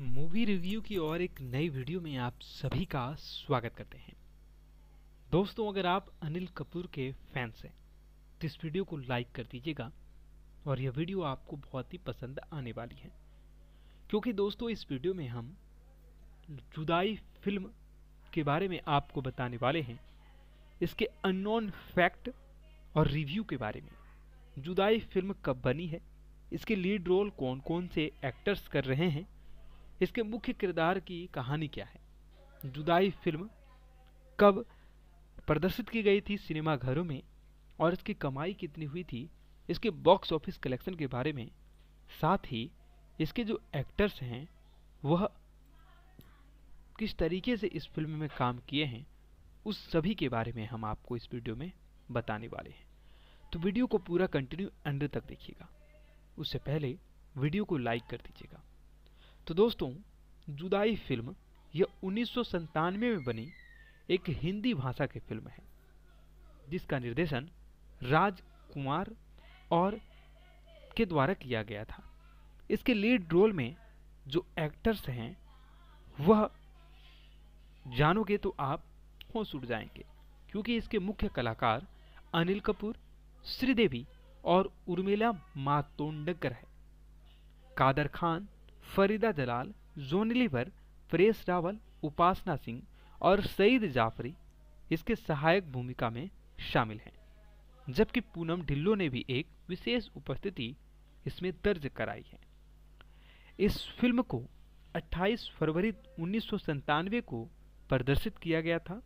movie review की और एक नई वीडियो में आप सभी का स्वागत करते हैं दोस्तों अगर आप अनिल कपूर के फैंस हैं तो इस वीडियो को लाइक कर दीजिएगा और यह वीडियो आपको बहुत ही पसंद आने वाली है क्योंकि दोस्तों इस वीडियो में हम जुदाई फिल्म के बारे में आपको बताने वाले हैं इसके अननोन फैक्ट और रिव्यू के बारे में जुदाई फिल्म कब बनी है इसके लीड रोल कौन कौन से एक्टर्स कर रहे हैं इसके मुख्य किरदार की कहानी क्या है जुदाई फिल्म कब प्रदर्शित की गई थी सिनेमाघरों में और इसकी कमाई कितनी हुई थी इसके बॉक्स ऑफिस कलेक्शन के बारे में साथ ही इसके जो एक्टर्स हैं वह किस तरीके से इस फिल्म में काम किए हैं उस सभी के बारे में हम आपको इस वीडियो में बताने वाले हैं तो वीडियो को पूरा कंटिन्यू एंड तक देखिएगा उससे पहले वीडियो को लाइक कर दीजिएगा तो दोस्तों जुदाई फिल्म यह उन्नीस में बनी एक हिंदी भाषा की फिल्म है जिसका निर्देशन राज कुमार और के द्वारा किया गया था इसके लीड रोल में जो एक्टर्स हैं वह जानोगे तो आप हो सुट जाएंगे क्योंकि इसके मुख्य कलाकार अनिल कपूर श्रीदेवी और उर्मिला मातोंडकर है कादर खान फरीदा दलाल जोनली पर प्रेस रावल उपासना सिंह और सईद जाफरी इसके सहायक भूमिका में शामिल हैं जबकि पूनम ढिल्लो ने भी एक विशेष उपस्थिति इसमें दर्ज कराई है इस फिल्म को 28 फरवरी उन्नीस को प्रदर्शित किया गया था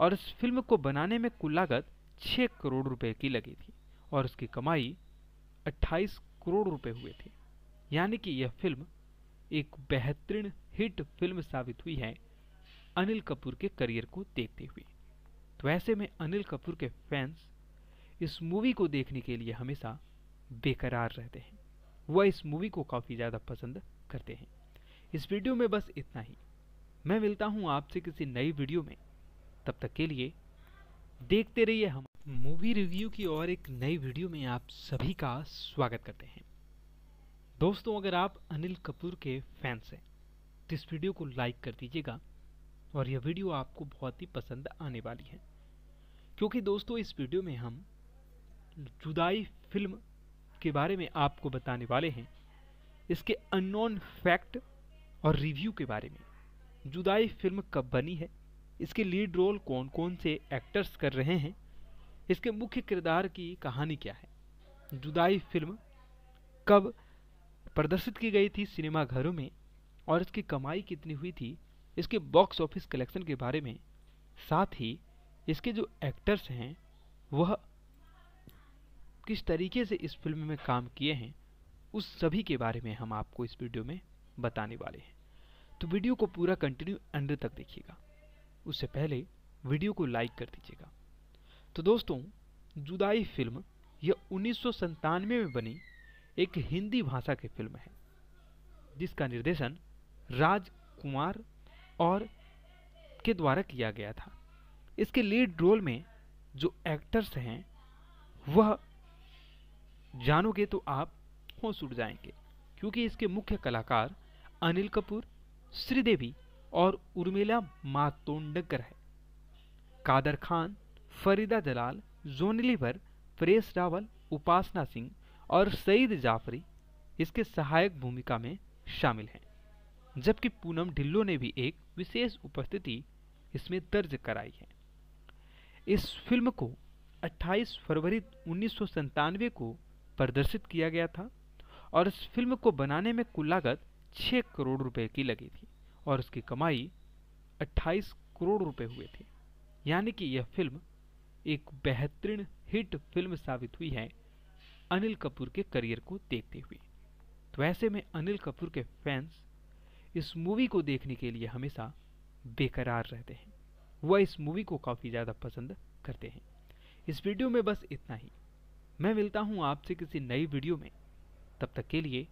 और इस फिल्म को बनाने में कुल लागत 6 करोड़ रुपए की लगी थी और उसकी कमाई 28 करोड़ रुपए हुए थे यानी कि यह फिल्म एक बेहतरीन हिट फिल्म साबित हुई है अनिल कपूर के करियर को देखते हुए तो ऐसे में अनिल कपूर के फैंस इस मूवी को देखने के लिए हमेशा बेकरार रहते हैं वह इस मूवी को काफ़ी ज़्यादा पसंद करते हैं इस वीडियो में बस इतना ही मैं मिलता हूँ आपसे किसी नई वीडियो में तब तक के लिए देखते रहिए हम मूवी रिव्यू की और एक नई वीडियो में आप सभी का स्वागत करते हैं दोस्तों अगर आप अनिल कपूर के फैंस हैं तो इस वीडियो को लाइक कर दीजिएगा और यह वीडियो आपको बहुत ही पसंद आने वाली है क्योंकि दोस्तों इस वीडियो में हम जुदाई फिल्म के बारे में आपको बताने वाले हैं इसके अननोन फैक्ट और रिव्यू के बारे में जुदाई फिल्म कब बनी है इसके लीड रोल कौन कौन से एक्टर्स कर रहे हैं इसके मुख्य किरदार की कहानी क्या है जुदाई फिल्म कब प्रदर्शित की गई थी सिनेमाघरों में और इसकी कमाई कितनी हुई थी इसके बॉक्स ऑफिस कलेक्शन के बारे में साथ ही इसके जो एक्टर्स हैं वह किस तरीके से इस फिल्म में काम किए हैं उस सभी के बारे में हम आपको इस वीडियो में बताने वाले हैं तो वीडियो को पूरा कंटिन्यू एंड तक देखिएगा उससे पहले वीडियो को लाइक कर दीजिएगा तो दोस्तों जुदाई फिल्म यह उन्नीस में बनी एक हिंदी भाषा की फिल्म है जिसका निर्देशन राज कुमार और के द्वारा किया गया था इसके लीड रोल में जो एक्टर्स हैं वह जानोगे तो आप हो सुट जाएंगे क्योंकि इसके मुख्य कलाकार अनिल कपूर श्रीदेवी और उर्मिला मातोंडकर है कादर खान फरीदा जलाल जोनलीवर परेश रावल उपासना सिंह और सईद जाफरी इसके सहायक भूमिका में शामिल हैं जबकि पूनम ढिल्लो ने भी एक विशेष उपस्थिति इसमें दर्ज कराई है इस फिल्म को 28 फरवरी उन्नीस को प्रदर्शित किया गया था और इस फिल्म को बनाने में कुल लागत 6 करोड़ रुपए की लगी थी और उसकी कमाई 28 करोड़ रुपए हुए थे यानी कि यह फिल्म एक बेहतरीन हिट फिल्म साबित हुई है अनिल कपूर के करियर को देखते हुए तो ऐसे में अनिल कपूर के फैंस इस मूवी को देखने के लिए हमेशा बेकरार रहते हैं वह इस मूवी को काफ़ी ज़्यादा पसंद करते हैं इस वीडियो में बस इतना ही मैं मिलता हूँ आपसे किसी नई वीडियो में तब तक के लिए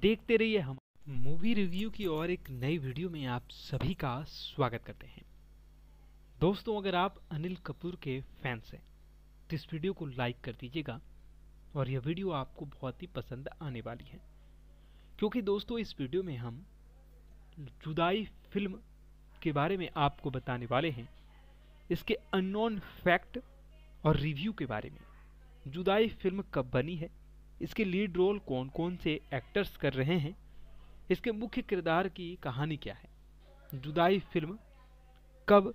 देखते रहिए हम मूवी रिव्यू की और एक नई वीडियो में आप सभी का स्वागत करते हैं दोस्तों अगर आप अनिल कपूर के फैंस हैं तो इस वीडियो को लाइक कर दीजिएगा और यह वीडियो आपको बहुत ही पसंद आने वाली है क्योंकि दोस्तों इस वीडियो में हम जुदाई फिल्म के बारे में आपको बताने वाले हैं इसके अननोन फैक्ट और रिव्यू के बारे में जुदाई फिल्म कब बनी है इसके लीड रोल कौन कौन से एक्टर्स कर रहे हैं इसके मुख्य किरदार की कहानी क्या है जुदाई फिल्म कब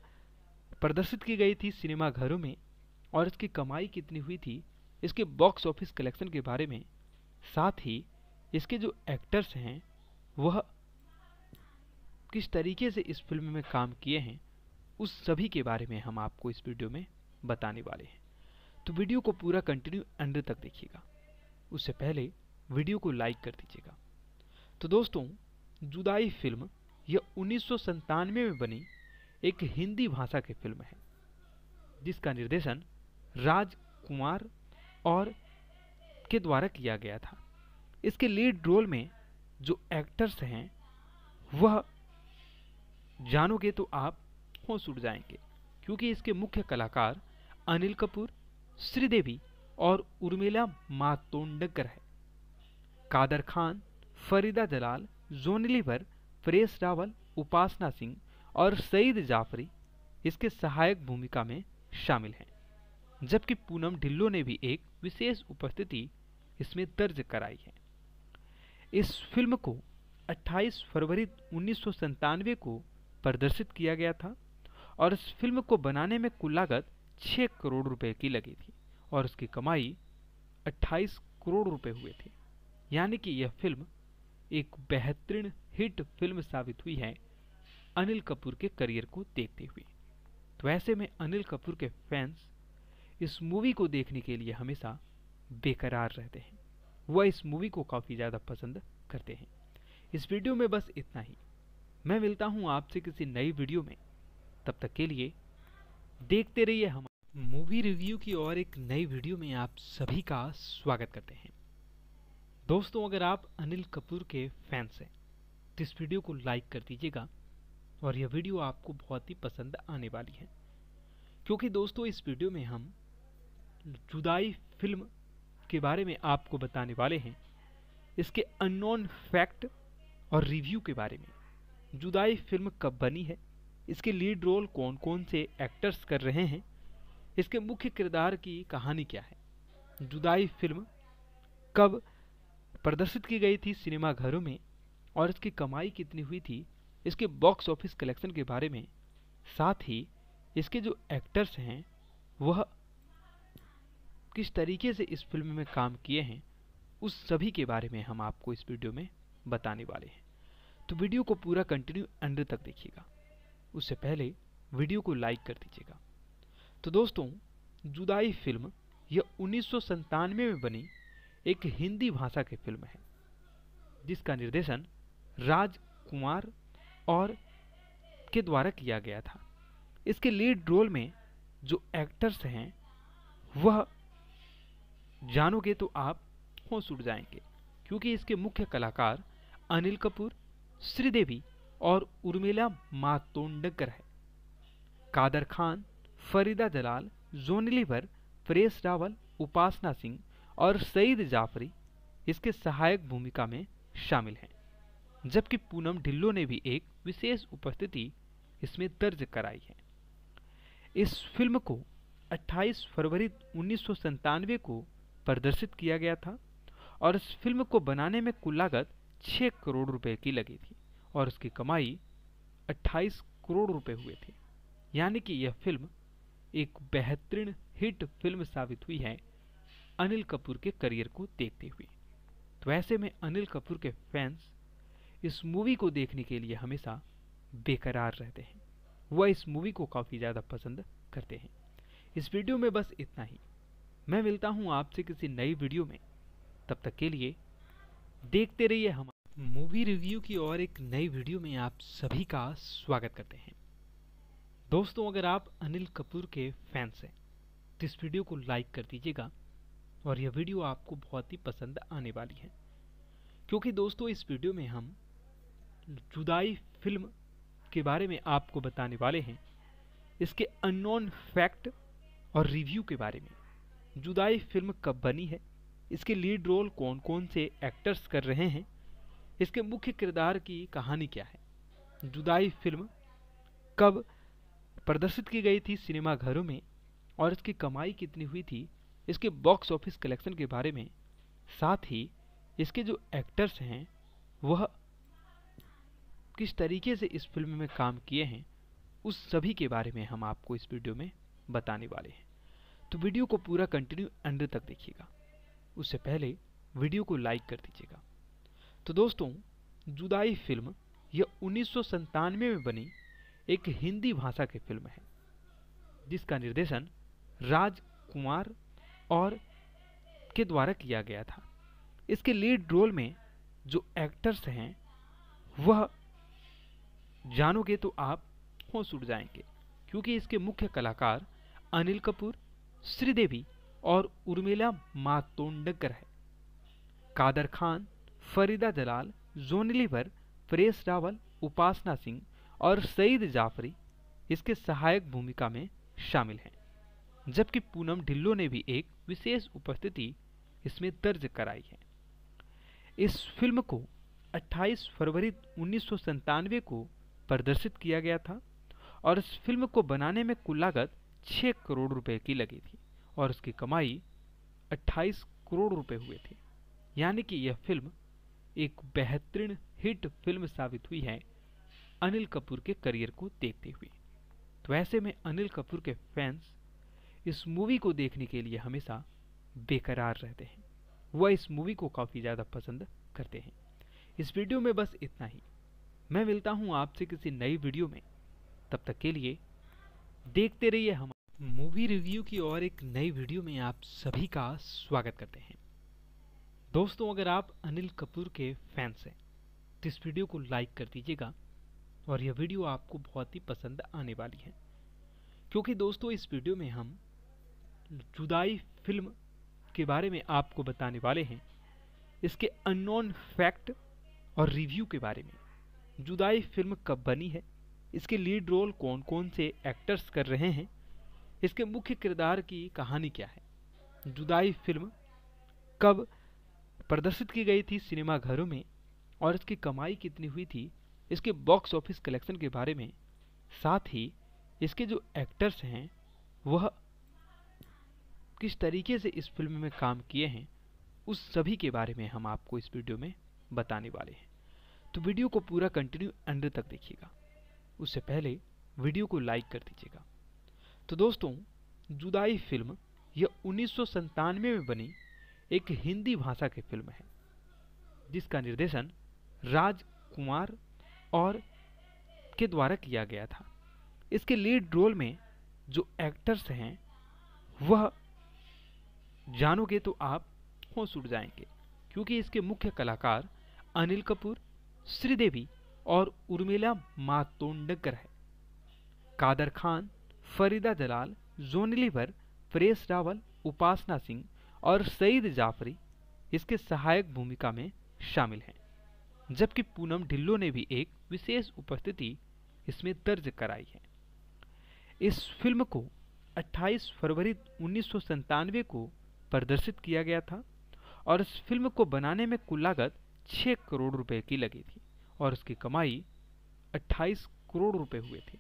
प्रदर्शित की गई थी सिनेमाघरों में और इसकी कमाई कितनी हुई थी इसके बॉक्स ऑफिस कलेक्शन के बारे में साथ ही इसके जो एक्टर्स हैं वह किस तरीके से इस फिल्म में काम किए हैं उस सभी के बारे में हम आपको इस वीडियो में बताने वाले हैं तो वीडियो को पूरा कंटिन्यू एंड तक देखिएगा उससे पहले वीडियो को लाइक कर दीजिएगा तो दोस्तों जुदाई फिल्म यह उन्नीस में बनी एक हिंदी भाषा की फिल्म है जिसका निर्देशन राजकुमार और के द्वारा किया गया था इसके लीड रोल में जो एक्टर्स हैं वह जानोगे तो आप होश उड़ जाएंगे क्योंकि इसके मुख्य कलाकार अनिल कपूर श्रीदेवी और उर्मिला मातोंडकर है कादर खान फरीदा जलाल जोनलीवर परेश रावल उपासना सिंह और सईद जाफरी इसके सहायक भूमिका में शामिल हैं जबकि पूनम ढिल्लो ने भी एक विशेष उपस्थिति इसमें दर्ज कराई है इस फिल्म को 28 फरवरी उन्नीस को प्रदर्शित किया गया था और इस फिल्म को बनाने में कुल लागत 6 करोड़ रुपए की लगी थी और उसकी कमाई 28 करोड़ रुपए हुए थे यानी कि यह फिल्म एक बेहतरीन हिट फिल्म साबित हुई है अनिल कपूर के करियर को देखते हुए तो ऐसे में अनिल कपूर के फैंस इस मूवी को देखने के लिए हमेशा बेकरार रहते हैं वह इस मूवी को काफ़ी ज़्यादा पसंद करते हैं इस वीडियो में बस इतना ही मैं मिलता हूँ आपसे किसी नई वीडियो में तब तक के लिए देखते रहिए हम मूवी रिव्यू की और एक नई वीडियो में आप सभी का स्वागत करते हैं दोस्तों अगर आप अनिल कपूर के फैंस हैं तो इस वीडियो को लाइक कर दीजिएगा और यह वीडियो आपको बहुत ही पसंद आने वाली है क्योंकि दोस्तों इस वीडियो में हम जुदाई फिल्म के बारे में आपको बताने वाले हैं इसके अननोन फैक्ट और रिव्यू के बारे में जुदाई फिल्म कब बनी है इसके लीड रोल कौन कौन से एक्टर्स कर रहे हैं इसके मुख्य किरदार की कहानी क्या है जुदाई फिल्म कब प्रदर्शित की गई थी सिनेमाघरों में और इसकी कमाई कितनी हुई थी इसके बॉक्स ऑफिस कलेक्शन के बारे में साथ ही इसके जो एक्टर्स हैं वह किस तरीके से इस फिल्म में काम किए हैं उस सभी के बारे में हम आपको इस वीडियो में बताने वाले हैं तो वीडियो को पूरा कंटिन्यू एंड तक देखिएगा उससे पहले वीडियो को लाइक कर दीजिएगा तो दोस्तों जुदाई फिल्म यह उन्नीस में बनी एक हिंदी भाषा की फिल्म है जिसका निर्देशन राज कुमार और के द्वारा किया गया था इसके लीड रोल में जो एक्टर्स हैं वह जानोगे तो आप होश उड़ जाएंगे क्योंकि इसके मुख्य कलाकार अनिल कपूर श्रीदेवी और उर्मिला मातोंडकर है कादर खान फरीदा जलाल जोनलीवर प्रेस रावल उपासना सिंह और सईद जाफरी इसके सहायक भूमिका में शामिल हैं जबकि पूनम ढिल्लो ने भी एक विशेष उपस्थिति इसमें दर्ज कराई है इस फिल्म को 28 फरवरी उन्नीस को प्रदर्शित किया गया था और इस फिल्म को बनाने में कुल लागत 6 करोड़ रुपए की लगी थी और उसकी कमाई 28 करोड़ रुपए हुए थे यानी कि यह फिल्म एक बेहतरीन हिट फिल्म साबित हुई है अनिल कपूर के करियर को देखते हुए तो ऐसे में अनिल कपूर के फैंस इस मूवी को देखने के लिए हमेशा बेकरार रहते हैं वह इस मूवी को काफ़ी ज़्यादा पसंद करते हैं इस वीडियो में बस इतना ही मैं मिलता हूँ आपसे किसी नई वीडियो में तब तक के लिए देखते रहिए हम मूवी रिव्यू की और एक नई वीडियो में आप सभी का स्वागत करते हैं दोस्तों अगर आप अनिल कपूर के फैंस हैं तो इस वीडियो को लाइक कर दीजिएगा और यह वीडियो आपको बहुत ही पसंद आने वाली है क्योंकि दोस्तों इस वीडियो में हम जुदाई फिल्म के बारे में आपको बताने वाले हैं इसके अननोन फैक्ट और रिव्यू के बारे में जुदाई फिल्म कब बनी है इसके लीड रोल कौन कौन से एक्टर्स कर रहे हैं इसके मुख्य किरदार की कहानी क्या है जुदाई फिल्म कब प्रदर्शित की गई थी सिनेमाघरों में और इसकी कमाई कितनी हुई थी इसके बॉक्स ऑफिस कलेक्शन के बारे में साथ ही इसके जो एक्टर्स हैं वह किस तरीके से इस फिल्म में काम किए हैं उस सभी के बारे में हम आपको इस वीडियो में बताने वाले हैं तो वीडियो को पूरा कंटिन्यू एंड तक देखिएगा उससे पहले वीडियो को लाइक कर दीजिएगा तो दोस्तों जुदाई फिल्म यह उन्नीस में बनी एक हिंदी भाषा की फिल्म है जिसका निर्देशन राज कुमार और के द्वारा किया गया था इसके लीड रोल में जो एक्टर्स हैं वह जानोगे तो आप हो सुट जाएंगे क्योंकि इसके मुख्य कलाकार अनिल कपूर श्रीदेवी और उर्मिला मातोंडकर है कादर खान फरीदा जलाल जोनलीवर परेश रावल उपासना सिंह और सईद जाफरी इसके सहायक भूमिका में शामिल हैं जबकि पूनम ढिल्लो ने भी एक विशेष उपस्थिति इसमें दर्ज कराई है इस फिल्म को 28 फरवरी उन्नीस को प्रदर्शित किया गया था और इस फिल्म को बनाने में कुल लागत छः करोड़ रुपए की लगी थी और उसकी कमाई 28 करोड़ रुपए हुए थे यानी कि यह फिल्म एक बेहतरीन हिट फिल्म साबित हुई है अनिल कपूर के करियर को देखते हुए तो ऐसे में अनिल कपूर के फैंस इस मूवी को देखने के लिए हमेशा बेकरार रहते हैं वह इस मूवी को काफ़ी ज़्यादा पसंद करते हैं इस वीडियो में बस इतना ही मैं मिलता हूँ आपसे किसी नई वीडियो में तब तक के लिए देखते रहिए हम मूवी रिव्यू की और एक नई वीडियो में आप सभी का स्वागत करते हैं दोस्तों अगर आप अनिल कपूर के फैंस हैं तो इस वीडियो को लाइक कर दीजिएगा और यह वीडियो आपको बहुत ही पसंद आने वाली है क्योंकि दोस्तों इस वीडियो में हम जुदाई फिल्म के बारे में आपको बताने वाले हैं इसके अननोन फैक्ट और रिव्यू के बारे में जुदाई फिल्म कब बनी है इसके लीड रोल कौन कौन से एक्टर्स कर रहे हैं इसके मुख्य किरदार की कहानी क्या है जुदाई फिल्म कब प्रदर्शित की गई थी सिनेमाघरों में और इसकी कमाई कितनी हुई थी इसके बॉक्स ऑफिस कलेक्शन के बारे में साथ ही इसके जो एक्टर्स हैं वह किस तरीके से इस फिल्म में काम किए हैं उस सभी के बारे में हम आपको इस वीडियो में बताने वाले हैं तो वीडियो को पूरा कंटिन्यू एंड तक देखिएगा उससे पहले वीडियो को लाइक कर दीजिएगा तो दोस्तों जुदाई फिल्म यह उन्नीस में बनी एक हिंदी भाषा की फिल्म है जिसका निर्देशन राज कुमार और के द्वारा किया गया था इसके लीड रोल में जो एक्टर्स हैं वह जानोगे तो आप हो सुट जाएंगे क्योंकि इसके मुख्य कलाकार अनिल कपूर श्रीदेवी और उर्मिला मातोंडकर है कादर खान फरीदा जलाल जोनली भर प्रेस रावल उपासना सिंह और सईद जाफरी इसके सहायक भूमिका में शामिल हैं जबकि पूनम ढिल्लो ने भी एक विशेष उपस्थिति इसमें दर्ज कराई है इस फिल्म को 28 फरवरी उन्नीस को प्रदर्शित किया गया था और इस फिल्म को बनाने में कुल लागत 6 करोड़ रुपए की लगी थी और उसकी कमाई 28 करोड़ रुपए हुए थे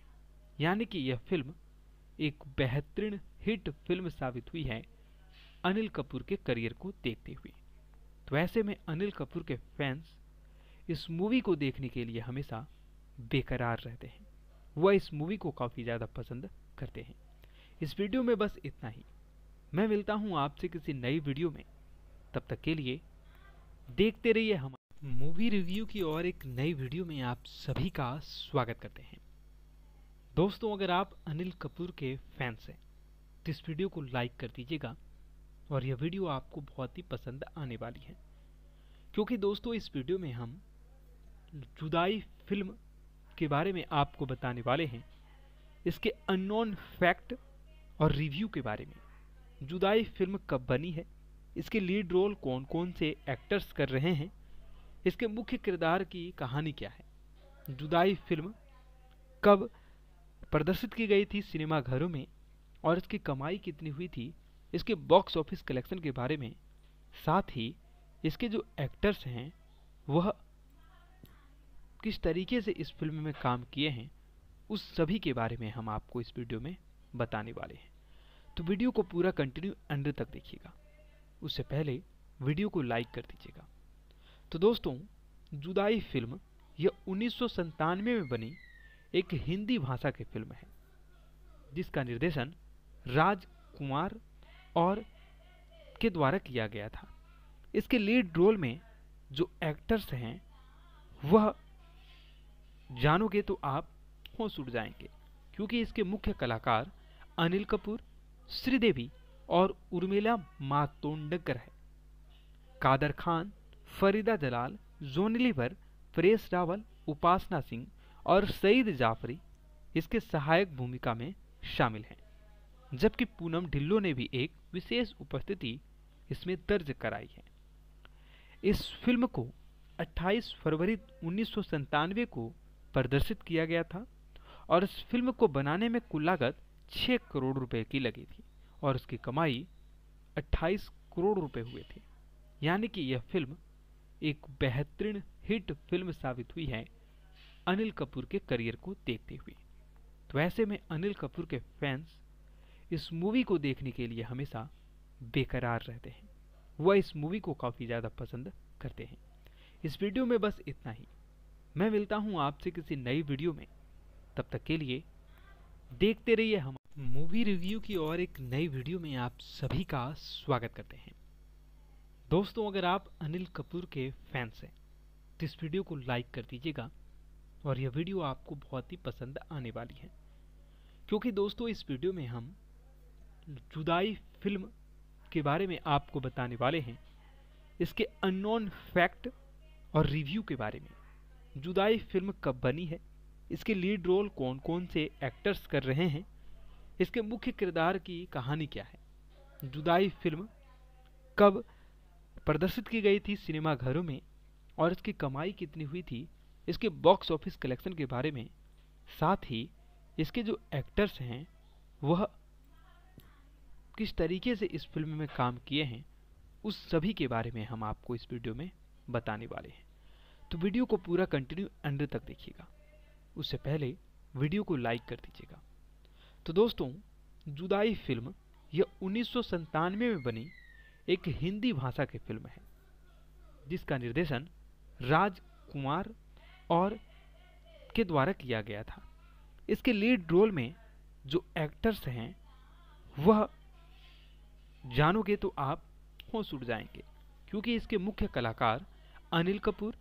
यानी कि यह फिल्म एक बेहतरीन हिट फिल्म साबित हुई है अनिल कपूर के करियर को देखते हुए तो ऐसे में अनिल कपूर के फैंस इस मूवी को देखने के लिए हमेशा बेकरार रहते हैं वह इस मूवी को काफ़ी ज़्यादा पसंद करते हैं इस वीडियो में बस इतना ही मैं मिलता हूँ आपसे किसी नई वीडियो में तब तक के लिए देखते रहिए हम मूवी रिव्यू की और एक नई वीडियो में आप सभी का स्वागत करते हैं दोस्तों अगर आप अनिल कपूर के फैंस हैं तो इस वीडियो को लाइक कर दीजिएगा और यह वीडियो आपको बहुत ही पसंद आने वाली है क्योंकि दोस्तों इस वीडियो में हम जुदाई फिल्म के बारे में आपको बताने वाले हैं इसके अननोन फैक्ट और रिव्यू के बारे में जुदाई फिल्म कब बनी है इसके लीड रोल कौन कौन से एक्टर्स कर रहे हैं इसके मुख्य किरदार की कहानी क्या है जुदाई फिल्म कब प्रदर्शित की गई थी सिनेमाघरों में और इसकी कमाई कितनी हुई थी इसके बॉक्स ऑफिस कलेक्शन के बारे में साथ ही इसके जो एक्टर्स हैं वह किस तरीके से इस फिल्म में काम किए हैं उस सभी के बारे में हम आपको इस वीडियो में बताने वाले हैं तो वीडियो को पूरा कंटिन्यू एंड तक देखिएगा उससे पहले वीडियो को लाइक कर दीजिएगा तो दोस्तों जुदाई फिल्म यह उन्नीस में बनी एक हिंदी भाषा की फिल्म है जिसका निर्देशन राज कुमार और के द्वारा किया गया था इसके लीड रोल में जो एक्टर्स हैं वह जानोगे तो आप हो सुट जाएंगे क्योंकि इसके मुख्य कलाकार अनिल कपूर श्रीदेवी और उर्मिला मातोंडकर है कादर खान फरीदा जलाल जोनलीवर परेश रावल उपासना सिंह और सईद जाफरी इसके सहायक भूमिका में शामिल हैं जबकि पूनम ढिल्लो ने भी एक विशेष उपस्थिति इसमें दर्ज कराई है इस फिल्म को 28 फरवरी उन्नीस को प्रदर्शित किया गया था और इस फिल्म को बनाने में कुल लागत 6 करोड़ रुपए की लगी थी और इसकी कमाई 28 करोड़ रुपए हुए थे यानी कि यह फिल्म एक बेहतरीन हिट फिल्म साबित हुई है अनिल कपूर के करियर को देखते हुए तो ऐसे में अनिल कपूर के फैंस इस मूवी को देखने के लिए हमेशा बेकरार रहते हैं वह इस मूवी को काफ़ी ज़्यादा पसंद करते हैं इस वीडियो में बस इतना ही मैं मिलता हूँ आपसे किसी नई वीडियो में तब तक के लिए देखते रहिए हम मूवी रिव्यू की और एक नई वीडियो में आप सभी का स्वागत करते हैं दोस्तों अगर आप अनिल कपूर के फैंस हैं तो इस वीडियो को लाइक कर दीजिएगा और यह वीडियो आपको बहुत ही पसंद आने वाली है क्योंकि दोस्तों इस वीडियो में हम जुदाई फिल्म के बारे में आपको बताने वाले हैं इसके अननोन फैक्ट और रिव्यू के बारे में जुदाई फिल्म कब बनी है इसके लीड रोल कौन कौन से एक्टर्स कर रहे हैं इसके मुख्य किरदार की कहानी क्या है जुदाई फिल्म कब प्रदर्शित की गई थी सिनेमाघरों में और इसकी कमाई कितनी हुई थी इसके बॉक्स ऑफिस कलेक्शन के बारे में साथ ही इसके जो एक्टर्स हैं वह किस तरीके से इस फिल्म में काम किए हैं उस सभी के बारे में हम आपको इस वीडियो में बताने वाले हैं तो वीडियो को पूरा कंटिन्यू एंड तक देखिएगा उससे पहले वीडियो को लाइक कर दीजिएगा तो दोस्तों जुदाई फिल्म यह उन्नीस में बनी एक हिंदी भाषा की फिल्म है जिसका निर्देशन राजकुमार और के द्वारा किया गया था इसके लीड रोल में जो एक्टर्स हैं वह जानोगे तो आप हो सुट जाएंगे क्योंकि इसके मुख्य कलाकार अनिल कपूर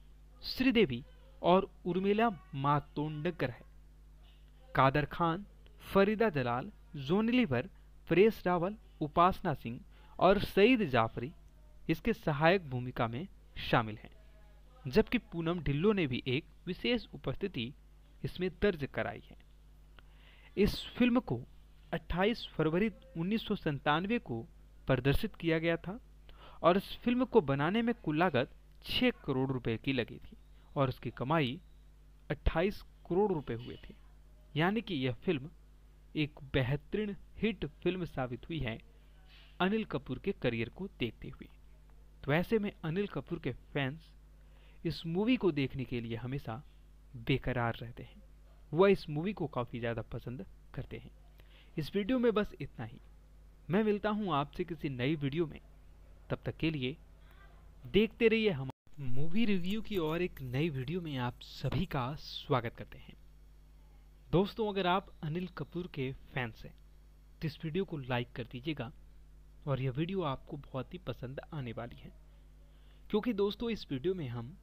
श्रीदेवी और उर्मिला मातोंडकर है कादर खान फरीदा जलाल जोनलीवर परेश रावल उपासना सिंह और सईद जाफरी इसके सहायक भूमिका में शामिल हैं जबकि पूनम ढिल्लो ने भी एक विशेष उपस्थिति इसमें दर्ज कराई है इस फिल्म को 28 फरवरी उन्नीस को प्रदर्शित किया गया था और इस फिल्म को बनाने में कुल लागत 6 करोड़ रुपए की लगी थी और उसकी कमाई 28 करोड़ रुपए हुए थे यानी कि यह फिल्म एक बेहतरीन हिट फिल्म साबित हुई है अनिल कपूर के करियर को देखते हुए तो ऐसे में अनिल कपूर के फैंस इस मूवी को देखने के लिए हमेशा बेकरार रहते हैं वह इस मूवी को काफ़ी ज़्यादा पसंद करते हैं इस वीडियो में बस इतना ही मैं मिलता हूँ आपसे किसी नई वीडियो में तब तक के लिए देखते रहिए हम मूवी रिव्यू की और एक नई वीडियो में आप सभी का स्वागत करते हैं दोस्तों अगर आप अनिल कपूर के फैंस हैं तो इस वीडियो को लाइक कर दीजिएगा और यह वीडियो आपको बहुत ही पसंद आने वाली है क्योंकि दोस्तों इस वीडियो में हम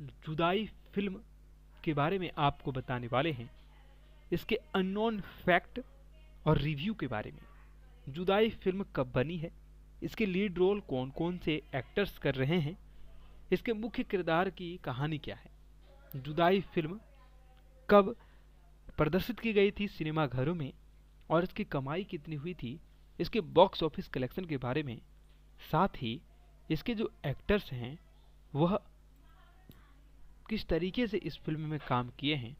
जुदाई फिल्म के बारे में आपको बताने वाले हैं इसके अननोन फैक्ट और रिव्यू के बारे में जुदाई फिल्म कब बनी है इसके लीड रोल कौन कौन से एक्टर्स कर रहे हैं इसके मुख्य किरदार की कहानी क्या है जुदाई फिल्म कब प्रदर्शित की गई थी सिनेमाघरों में और इसकी कमाई कितनी हुई थी इसके बॉक्स ऑफिस कलेक्शन के बारे में साथ ही इसके जो एक्टर्स हैं वह किस तरीके से इस फिल्म में काम किए हैं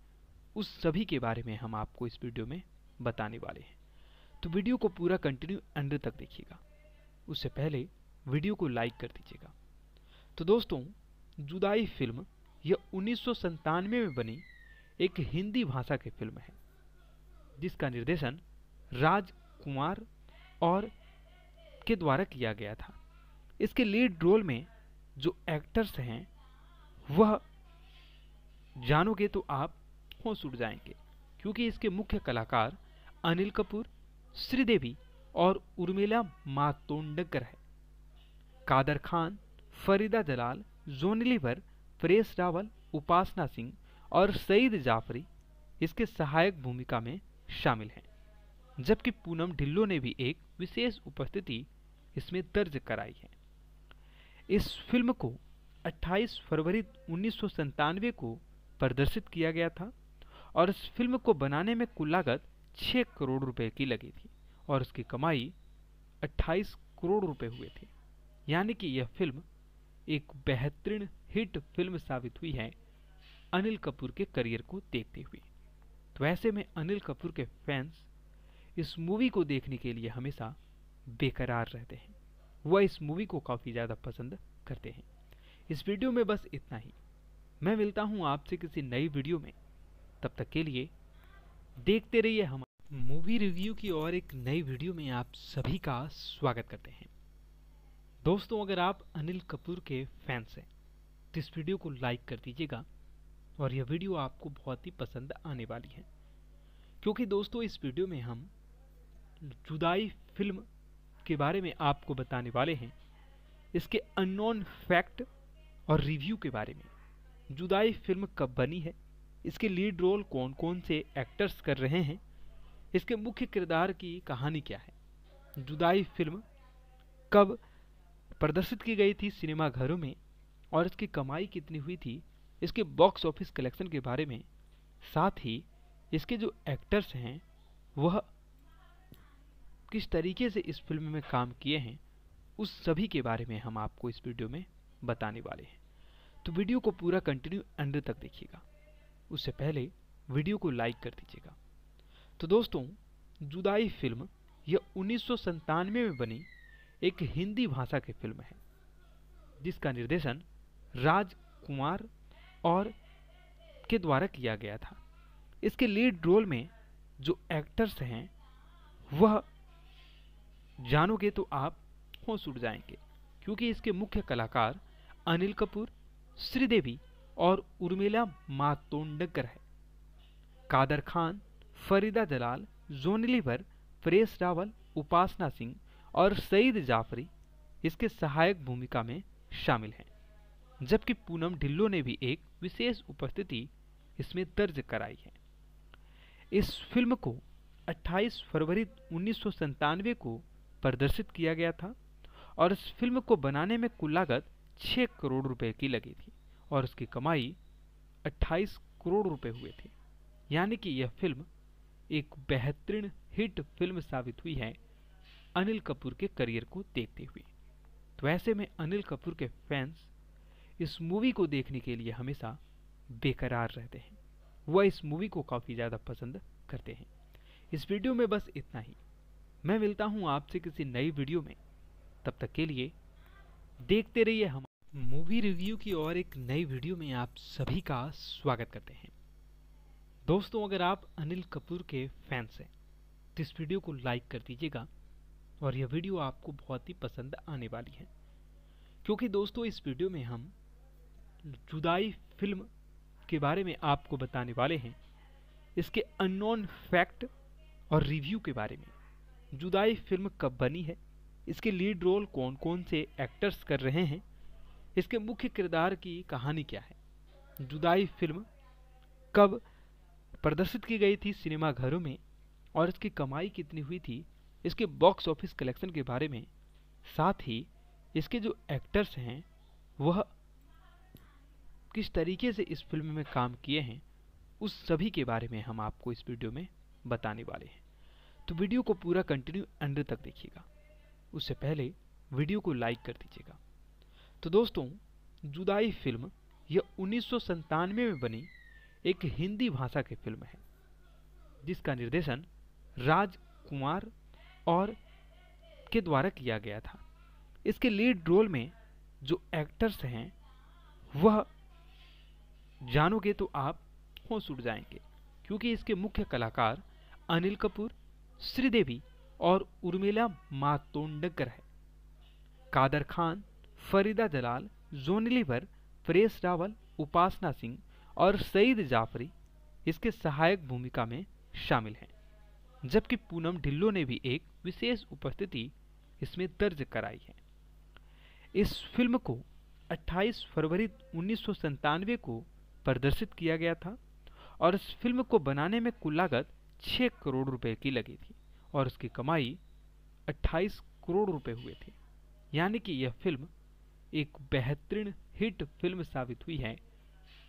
उस सभी के बारे में हम आपको इस वीडियो में बताने वाले हैं तो वीडियो को पूरा कंटिन्यू एंड तक देखिएगा उससे पहले वीडियो को लाइक कर दीजिएगा तो दोस्तों जुदाई फिल्म यह उन्नीस में बनी एक हिंदी भाषा की फिल्म है जिसका निर्देशन राज कुमार और के द्वारा किया गया था इसके लीड रोल में जो एक्टर्स हैं वह जानोगे तो आप होश उड़ जाएंगे क्योंकि इसके मुख्य कलाकार अनिल कपूर श्रीदेवी और उर्मिला मातोंडकर है कादर खान फरीदा जलाल जोनलीवर प्रेस रावल उपासना सिंह और सईद जाफरी इसके सहायक भूमिका में शामिल हैं जबकि पूनम ढिल्लो ने भी एक विशेष उपस्थिति इसमें दर्ज कराई है इस फिल्म को 28 फरवरी उन्नीस को प्रदर्शित किया गया था और इस फिल्म को बनाने में कुल लागत 6 करोड़ रुपए की लगी थी और इसकी कमाई 28 करोड़ रुपए हुए थे यानी कि यह फिल्म एक बेहतरीन हिट फिल्म साबित हुई है अनिल कपूर के करियर को देखते हुए तो ऐसे में अनिल कपूर के फैंस इस मूवी को देखने के लिए हमेशा बेकरार रहते हैं वह इस मूवी को काफ़ी ज़्यादा पसंद करते हैं इस वीडियो में बस इतना ही मैं मिलता हूँ आपसे किसी नई वीडियो में तब तक के लिए देखते रहिए हमारे मूवी रिव्यू की और एक नई वीडियो में आप सभी का स्वागत करते हैं दोस्तों अगर आप अनिल कपूर के फैंस हैं तो इस वीडियो को लाइक कर दीजिएगा और यह वीडियो आपको बहुत ही पसंद आने वाली है क्योंकि दोस्तों इस वीडियो में हम जुदाई फिल्म के बारे में आपको बताने वाले हैं इसके अननोन फैक्ट और रिव्यू के बारे में जुदाई फिल्म कब बनी है इसके लीड रोल कौन कौन से एक्टर्स कर रहे हैं इसके मुख्य किरदार की कहानी क्या है जुदाई फिल्म कब प्रदर्शित की गई थी सिनेमाघरों में और इसकी कमाई कितनी हुई थी इसके बॉक्स ऑफिस कलेक्शन के बारे में साथ ही इसके जो एक्टर्स हैं वह किस तरीके से इस फिल्म में काम किए हैं उस सभी के बारे में हम आपको इस वीडियो में बताने वाले हैं तो वीडियो को पूरा कंटिन्यू एंड तक देखिएगा उससे पहले वीडियो को लाइक कर दीजिएगा तो दोस्तों जुदाई फिल्म यह उन्नीस में बनी एक हिंदी भाषा की फिल्म है जिसका निर्देशन राज कुमार और के द्वारा किया गया था इसके लीड रोल में जो एक्टर्स हैं वह जानोगे तो आप हो सुट जाएंगे क्योंकि इसके मुख्य कलाकार अनिल कपूर श्रीदेवी और उर्मिला मातोंडकर है कादर खान फरीदा जलाल जोनलीवर प्रेस रावल उपासना सिंह और सईद जाफरी इसके सहायक भूमिका में शामिल हैं जबकि पूनम ढिल्लो ने भी एक विशेष उपस्थिति इसमें दर्ज कराई है इस फिल्म को 28 फरवरी उन्नीस को प्रदर्शित किया गया था और इस फिल्म को बनाने में कुल लागत छः करोड़ रुपए की लगी थी और उसकी कमाई 28 करोड़ रुपए हुए थे यानी कि यह फिल्म एक बेहतरीन हिट फिल्म साबित हुई है अनिल कपूर के करियर को देखते हुए तो ऐसे में अनिल कपूर के फैंस इस मूवी को देखने के लिए हमेशा बेकरार रहते हैं वह इस मूवी को काफ़ी ज़्यादा पसंद करते हैं इस वीडियो में बस इतना ही मैं मिलता हूँ आपसे किसी नई वीडियो में तब तक के लिए देखते रहिए हम मूवी रिव्यू की और एक नई वीडियो में आप सभी का स्वागत करते हैं दोस्तों अगर आप अनिल कपूर के फैंस हैं तो इस वीडियो को लाइक कर दीजिएगा और यह वीडियो आपको बहुत ही पसंद आने वाली है क्योंकि दोस्तों इस वीडियो में हम जुदाई फिल्म के बारे में आपको बताने वाले हैं इसके अननोन फैक्ट और रिव्यू के बारे में जुदाई फिल्म कब बनी है इसके लीड रोल कौन कौन से एक्टर्स कर रहे हैं इसके मुख्य किरदार की कहानी क्या है जुदाई फिल्म कब प्रदर्शित की गई थी सिनेमाघरों में और इसकी कमाई कितनी हुई थी इसके बॉक्स ऑफिस कलेक्शन के बारे में साथ ही इसके जो एक्टर्स हैं वह किस तरीके से इस फिल्म में काम किए हैं उस सभी के बारे में हम आपको इस वीडियो में बताने वाले हैं तो वीडियो को पूरा कंटिन्यू अंड तक देखिएगा उससे पहले वीडियो को लाइक कर दीजिएगा तो दोस्तों जुदाई फिल्म यह उन्नीस में बनी एक हिंदी भाषा की फिल्म है जिसका निर्देशन राज कुमार और के द्वारा किया गया था इसके लीड रोल में जो एक्टर्स हैं वह जानोगे तो आप होश उड़ जाएंगे क्योंकि इसके मुख्य कलाकार अनिल कपूर श्रीदेवी और उर्मिला मातोंडकर है कादर खान फरीदा दलाल जोनली पर प्रेस रावल उपासना सिंह और सईद जाफरी इसके सहायक भूमिका में शामिल हैं जबकि पूनम ढिल्लो ने भी एक विशेष उपस्थिति इसमें दर्ज कराई है इस फिल्म को 28 फरवरी उन्नीस को प्रदर्शित किया गया था और इस फिल्म को बनाने में कुल लागत 6 करोड़ रुपए की लगी थी और उसकी कमाई 28 करोड़ रुपए हुए थे यानी कि यह फिल्म एक बेहतरीन हिट फिल्म साबित हुई है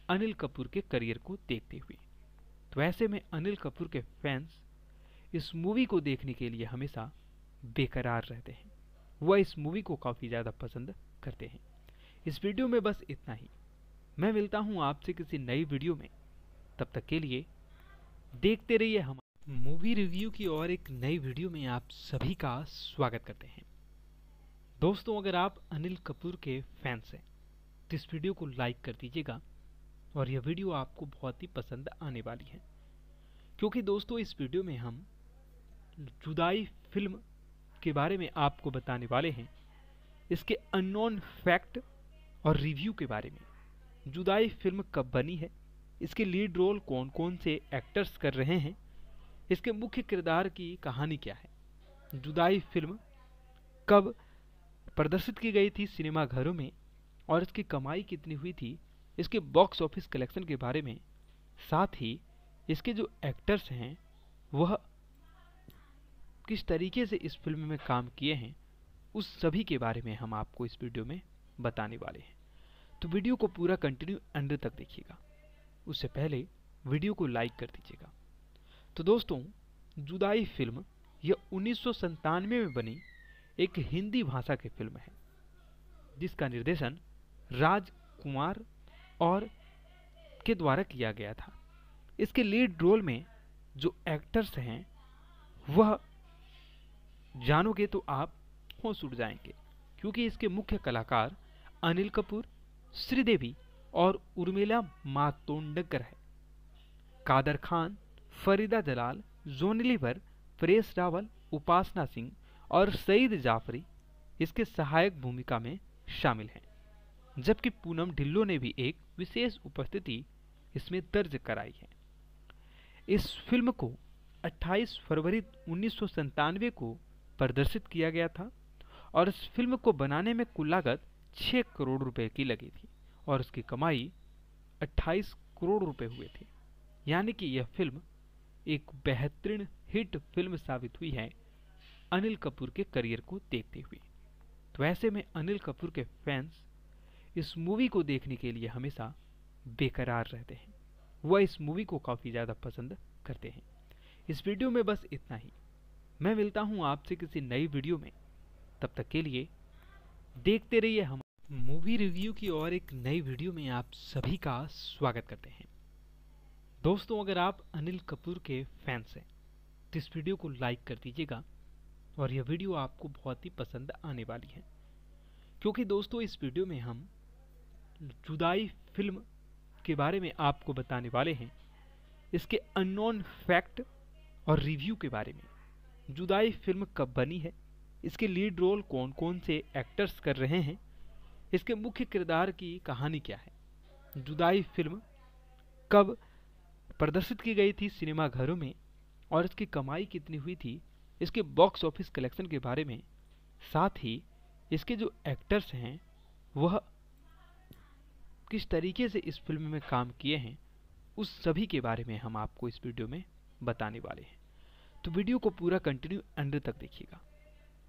अनिल कपूर के करियर को देखते हुए तो ऐसे में अनिल कपूर के फैंस इस मूवी को देखने के लिए हमेशा बेकरार रहते हैं वह इस मूवी को काफ़ी ज़्यादा पसंद करते हैं इस वीडियो में बस इतना ही मैं मिलता हूँ आपसे किसी नई वीडियो में तब तक के लिए देखते रहिए हम मूवी रिव्यू की और एक नई वीडियो में आप सभी का स्वागत करते हैं दोस्तों अगर आप अनिल कपूर के फैंस हैं तो इस वीडियो को लाइक कर दीजिएगा और यह वीडियो आपको बहुत ही पसंद आने वाली है क्योंकि दोस्तों इस वीडियो में हम जुदाई फिल्म के बारे में आपको बताने वाले हैं इसके अननोन फैक्ट और रिव्यू के बारे में जुदाई फिल्म कब बनी है इसके लीड रोल कौन कौन से एक्टर्स कर रहे हैं इसके मुख्य किरदार की कहानी क्या है जुदाई फिल्म कब प्रदर्शित की गई थी सिनेमाघरों में और इसकी कमाई कितनी हुई थी इसके बॉक्स ऑफिस कलेक्शन के बारे में साथ ही इसके जो एक्टर्स हैं वह किस तरीके से इस फिल्म में काम किए हैं उस सभी के बारे में हम आपको इस वीडियो में बताने वाले हैं तो वीडियो को पूरा कंटिन्यू अंड तक देखिएगा उससे पहले वीडियो को लाइक कर दीजिएगा तो दोस्तों जुदाई फिल्म यह उन्नीस में बनी एक हिंदी भाषा की फिल्म है जिसका निर्देशन राज कुमार और के द्वारा किया गया था इसके लीड रोल में जो एक्टर्स हैं वह जानोगे तो आप हो सुट जाएंगे क्योंकि इसके मुख्य कलाकार अनिल कपूर श्रीदेवी और उर्मिला मातोंडकर है कादर खान फरीदा जलाल जोनली पर प्रेस रावल उपासना सिंह और सईद जाफरी इसके सहायक भूमिका में शामिल हैं जबकि पूनम ढिल्लो ने भी एक विशेष उपस्थिति इसमें दर्ज कराई है इस फिल्म को 28 फरवरी उन्नीस को प्रदर्शित किया गया था और इस फिल्म को बनाने में कुल लागत 6 करोड़ रुपए की लगी थी और उसकी कमाई 28 करोड़ रुपए हुए थे यानी कि यह फिल्म एक बेहतरीन हिट फिल्म साबित हुई है अनिल कपूर के करियर को देखते हुए तो ऐसे में अनिल कपूर के फैंस इस मूवी को देखने के लिए हमेशा बेकरार रहते हैं वह इस मूवी को काफ़ी ज़्यादा पसंद करते हैं इस वीडियो में बस इतना ही मैं मिलता हूँ आपसे किसी नई वीडियो में तब तक के लिए देखते रहिए हम मूवी रिव्यू की और एक नई वीडियो में आप सभी का स्वागत करते हैं दोस्तों अगर आप अनिल कपूर के फैंस हैं तो इस वीडियो को लाइक कर दीजिएगा और यह वीडियो आपको बहुत ही पसंद आने वाली है क्योंकि दोस्तों इस वीडियो में हम जुदाई फिल्म के बारे में आपको बताने वाले हैं इसके अननोन फैक्ट और रिव्यू के बारे में जुदाई फिल्म कब बनी है इसके लीड रोल कौन कौन से एक्टर्स कर रहे हैं इसके मुख्य किरदार की कहानी क्या है जुदाई फिल्म कब प्रदर्शित की गई थी सिनेमाघरों में और इसकी कमाई कितनी हुई थी इसके बॉक्स ऑफिस कलेक्शन के बारे में साथ ही इसके जो एक्टर्स हैं वह किस तरीके से इस फिल्म में काम किए हैं उस सभी के बारे में हम आपको इस वीडियो में बताने वाले हैं तो वीडियो को पूरा कंटिन्यू एंड तक देखिएगा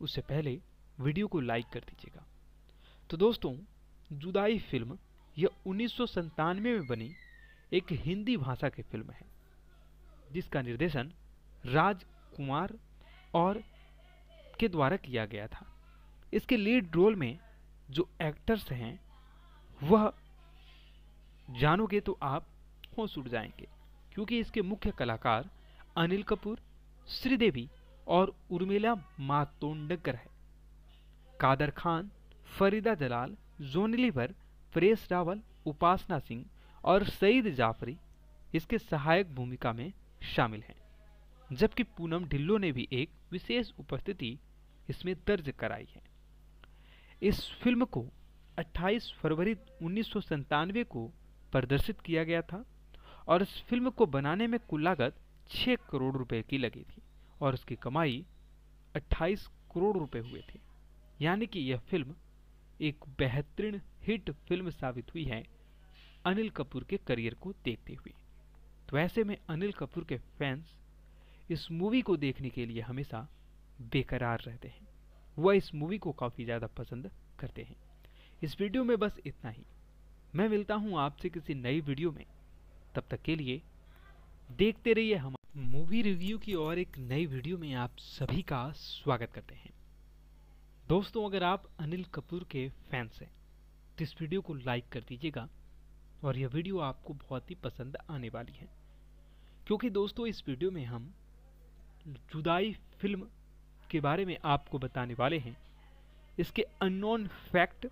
उससे पहले वीडियो को लाइक कर दीजिएगा तो दोस्तों जुदाई फिल्म यह उन्नीस में बनी एक हिंदी भाषा की फिल्म है जिसका निर्देशन राज कुमार और के द्वारा किया गया था इसके लीड रोल में जो एक्टर्स हैं वह जानोगे तो आप हो सुट जाएंगे क्योंकि इसके मुख्य कलाकार अनिल कपूर श्रीदेवी और उर्मिला मातोंडकर है कादर खान फरीदा जलाल जोनलीवर परेश रावल उपासना सिंह और सईद जाफरी इसके सहायक भूमिका में शामिल हैं जबकि पूनम ढिल्लो ने भी एक विशेष उपस्थिति इसमें दर्ज कराई है इस फिल्म को 28 फरवरी उन्नीस को प्रदर्शित किया गया था और इस फिल्म को बनाने में कुल लागत 6 करोड़ रुपए की लगी थी और उसकी कमाई 28 करोड़ रुपए हुए थे यानी कि यह फिल्म एक बेहतरीन हिट फिल्म साबित हुई है अनिल कपूर के करियर को देखते हुए तो ऐसे में अनिल कपूर के फैंस इस मूवी को देखने के लिए हमेशा बेकरार रहते हैं वह इस मूवी को काफ़ी ज़्यादा पसंद करते हैं इस वीडियो में बस इतना ही मैं मिलता हूँ आपसे किसी नई वीडियो में तब तक के लिए देखते रहिए हम मूवी रिव्यू की और एक नई वीडियो में आप सभी का स्वागत करते हैं दोस्तों अगर आप अनिल कपूर के फैंस हैं तो इस वीडियो को लाइक कर दीजिएगा और यह वीडियो आपको बहुत ही पसंद आने वाली है क्योंकि दोस्तों इस वीडियो में हम जुदाई फिल्म के बारे में आपको बताने वाले हैं इसके अननोन फैक्ट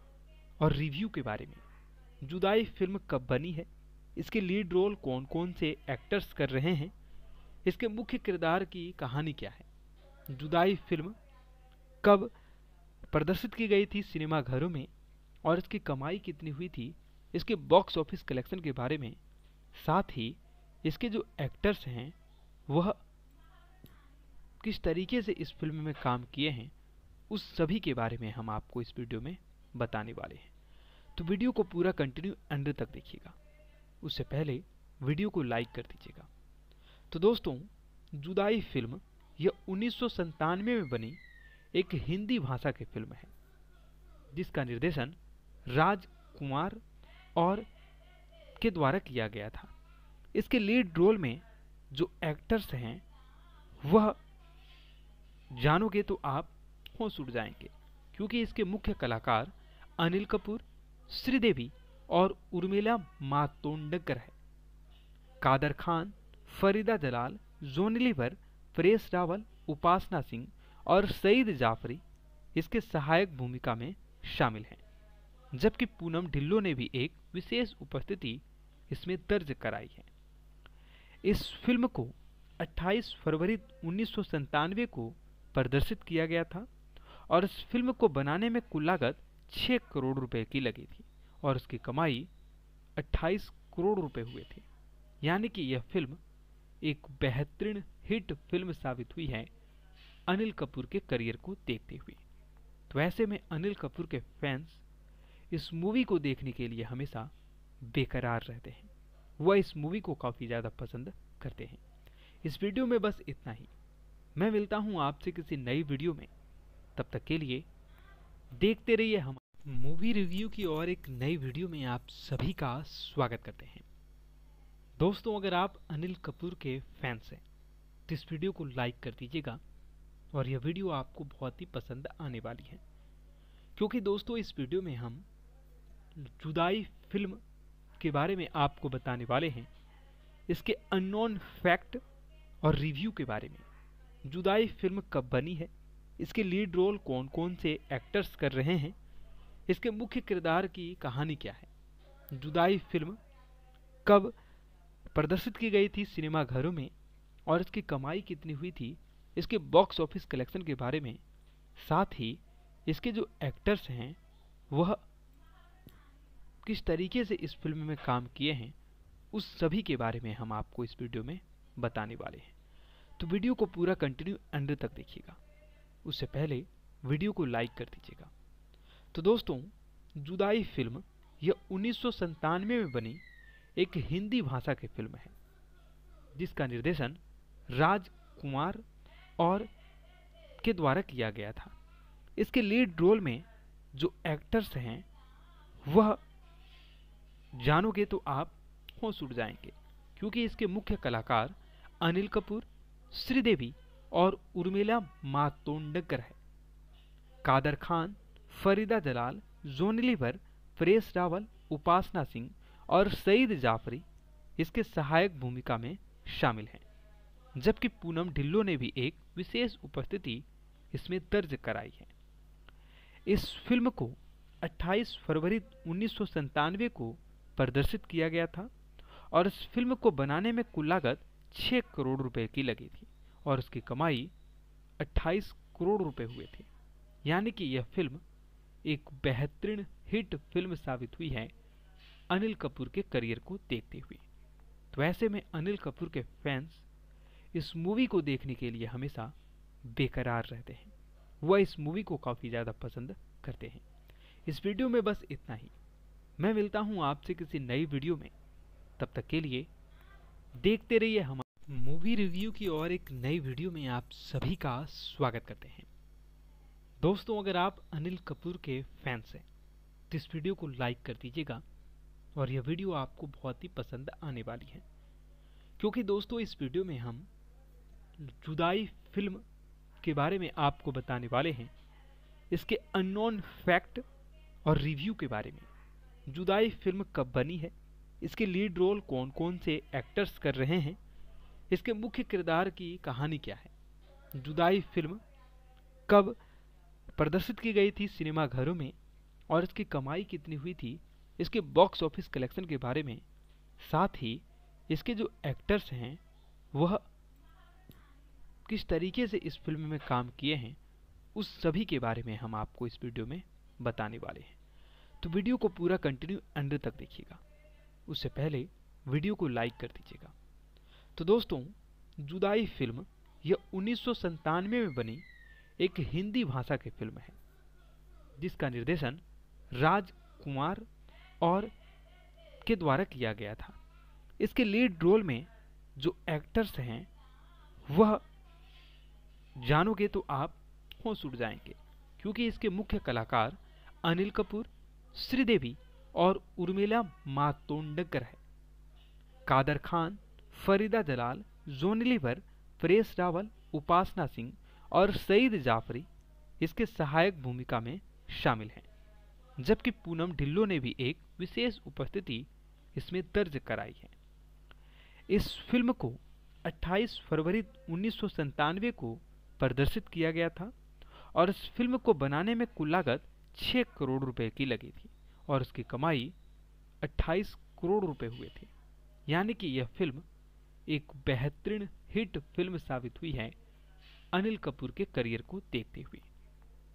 और रिव्यू के बारे में जुदाई फिल्म कब बनी है इसके लीड रोल कौन कौन से एक्टर्स कर रहे हैं इसके मुख्य किरदार की कहानी क्या है जुदाई फिल्म कब प्रदर्शित की गई थी सिनेमाघरों में और इसकी कमाई कितनी हुई थी इसके बॉक्स ऑफिस कलेक्शन के बारे में साथ ही इसके जो एक्टर्स हैं वह किस तरीके से इस फिल्म में काम किए हैं उस सभी के बारे में हम आपको इस वीडियो में बताने वाले हैं तो वीडियो को पूरा कंटिन्यू एंड तक देखिएगा उससे पहले वीडियो को लाइक कर दीजिएगा तो दोस्तों जुदाई फिल्म यह उन्नीस में बनी एक हिंदी भाषा की फिल्म है जिसका निर्देशन राजकुमार और के द्वारा किया गया था इसके लीड रोल में जो एक्टर्स हैं वह जानोगे तो आप होश उड़ जाएंगे क्योंकि इसके मुख्य कलाकार अनिल कपूर श्रीदेवी और उर्मिला मातोंडकर है कादर खान फरीदा जलाल जोनलीवर परेश रावल उपासना सिंह और सईद जाफरी इसके सहायक भूमिका में शामिल हैं जबकि पूनम ढिल्लो ने भी एक विशेष उपस्थिति इसमें दर्ज कराई है इस फिल्म को 28 फरवरी उन्नीस को प्रदर्शित किया गया था और इस फिल्म को बनाने में कुल लागत 6 करोड़ रुपए की लगी थी और उसकी कमाई 28 करोड़ रुपए हुए थे यानी कि यह फिल्म एक बेहतरीन हिट फिल्म साबित हुई है अनिल कपूर के करियर को देखते हुए तो ऐसे में अनिल कपूर के फैंस इस मूवी को देखने के लिए हमेशा बेकरार रहते हैं वह इस मूवी को काफ़ी ज़्यादा पसंद करते हैं इस वीडियो में बस इतना ही मैं मिलता हूँ आपसे किसी नई वीडियो में तब तक के लिए देखते रहिए हम मूवी रिव्यू की और एक नई वीडियो में आप सभी का स्वागत करते हैं दोस्तों अगर आप अनिल कपूर के फैंस हैं तो इस वीडियो को लाइक कर दीजिएगा और यह वीडियो आपको बहुत ही पसंद आने वाली है क्योंकि दोस्तों इस वीडियो में हम जुदाई फिल्म के बारे में आपको बताने वाले हैं इसके अननोन फैक्ट और रिव्यू के बारे में जुदाई फिल्म कब बनी है इसके लीड रोल कौन कौन से एक्टर्स कर रहे हैं इसके मुख्य किरदार की कहानी क्या है जुदाई फिल्म कब प्रदर्शित की गई थी सिनेमाघरों में और इसकी कमाई कितनी हुई थी इसके बॉक्स ऑफिस कलेक्शन के बारे में साथ ही इसके जो एक्टर्स हैं वह किस तरीके से इस फिल्म में काम किए हैं उस सभी के बारे में हम आपको इस वीडियो में बताने वाले हैं तो वीडियो को पूरा कंटिन्यू एंड तक देखिएगा उससे पहले वीडियो को लाइक कर दीजिएगा तो दोस्तों जुदाई फिल्म यह उन्नीस में बनी एक हिंदी भाषा की फिल्म है जिसका निर्देशन राज कुमार और के द्वारा किया गया था इसके लीड रोल में जो एक्टर्स हैं वह जानोगे तो आप होश उड़ जाएंगे क्योंकि इसके मुख्य कलाकार अनिल कपूर श्रीदेवी और उर्मिला मातोंडकर है कादर खान फरीदा जलाल जोनलीवर परेश रावल उपासना सिंह और सईद जाफरी इसके सहायक भूमिका में शामिल हैं जबकि पूनम ढिल्लो ने भी एक विशेष उपस्थिति इसमें दर्ज कराई है इस फिल्म को 28 फरवरी उन्नीस को प्रदर्शित किया गया था और इस फिल्म को बनाने में कुल लागत 6 करोड़ रुपए की लगी थी और उसकी कमाई 28 करोड़ रुपए हुए थे यानी कि यह फिल्म एक बेहतरीन हिट फिल्म साबित हुई है अनिल कपूर के करियर को देखते हुए तो ऐसे में अनिल कपूर के फैंस इस मूवी को देखने के लिए हमेशा बेकरार रहते हैं वह इस मूवी को काफ़ी ज़्यादा पसंद करते हैं इस वीडियो में बस इतना ही मैं मिलता हूँ आपसे किसी नई वीडियो में तब तक के लिए देखते रहिए हमारे मूवी रिव्यू की और एक नई वीडियो में आप सभी का स्वागत करते हैं दोस्तों अगर आप अनिल कपूर के फैंस हैं तो इस वीडियो को लाइक कर दीजिएगा और यह वीडियो आपको बहुत ही पसंद आने वाली है क्योंकि दोस्तों इस वीडियो में हम जुदाई फिल्म के बारे में आपको बताने वाले हैं इसके अननोन फैक्ट और रिव्यू के बारे में जुदाई फिल्म कब बनी है इसके लीड रोल कौन कौन से एक्टर्स कर रहे हैं इसके मुख्य किरदार की कहानी क्या है जुदाई फिल्म कब प्रदर्शित की गई थी सिनेमाघरों में और इसकी कमाई कितनी हुई थी इसके बॉक्स ऑफिस कलेक्शन के बारे में साथ ही इसके जो एक्टर्स हैं वह किस तरीके से इस फिल्म में काम किए हैं उस सभी के बारे में हम आपको इस वीडियो में बताने वाले हैं तो वीडियो को पूरा कंटिन्यू एंड तक देखिएगा उससे पहले वीडियो को लाइक कर दीजिएगा तो दोस्तों जुदाई फिल्म यह उन्नीस में बनी एक हिंदी भाषा की फिल्म है जिसका निर्देशन राज कुमार और के द्वारा किया गया था इसके लीड रोल में जो एक्टर्स हैं वह जानोगे तो आप हो सुट जाएंगे क्योंकि इसके मुख्य कलाकार अनिल कपूर श्रीदेवी और उर्मिला मातोंडकर है कादर खान फरीदा दलाल जोनलीवर प्रेस रावल उपासना सिंह और सईद जाफरी इसके सहायक भूमिका में शामिल हैं जबकि पूनम ढिल्लो ने भी एक विशेष उपस्थिति इसमें दर्ज कराई है इस फिल्म को 28 फरवरी उन्नीस को प्रदर्शित किया गया था और इस फिल्म को बनाने में कुल लागत छः करोड़ रुपए की लगी थी और उसकी कमाई 28 करोड़ रुपए हुए थे यानी कि यह फिल्म एक बेहतरीन हिट फिल्म साबित हुई है अनिल कपूर के करियर को देखते हुए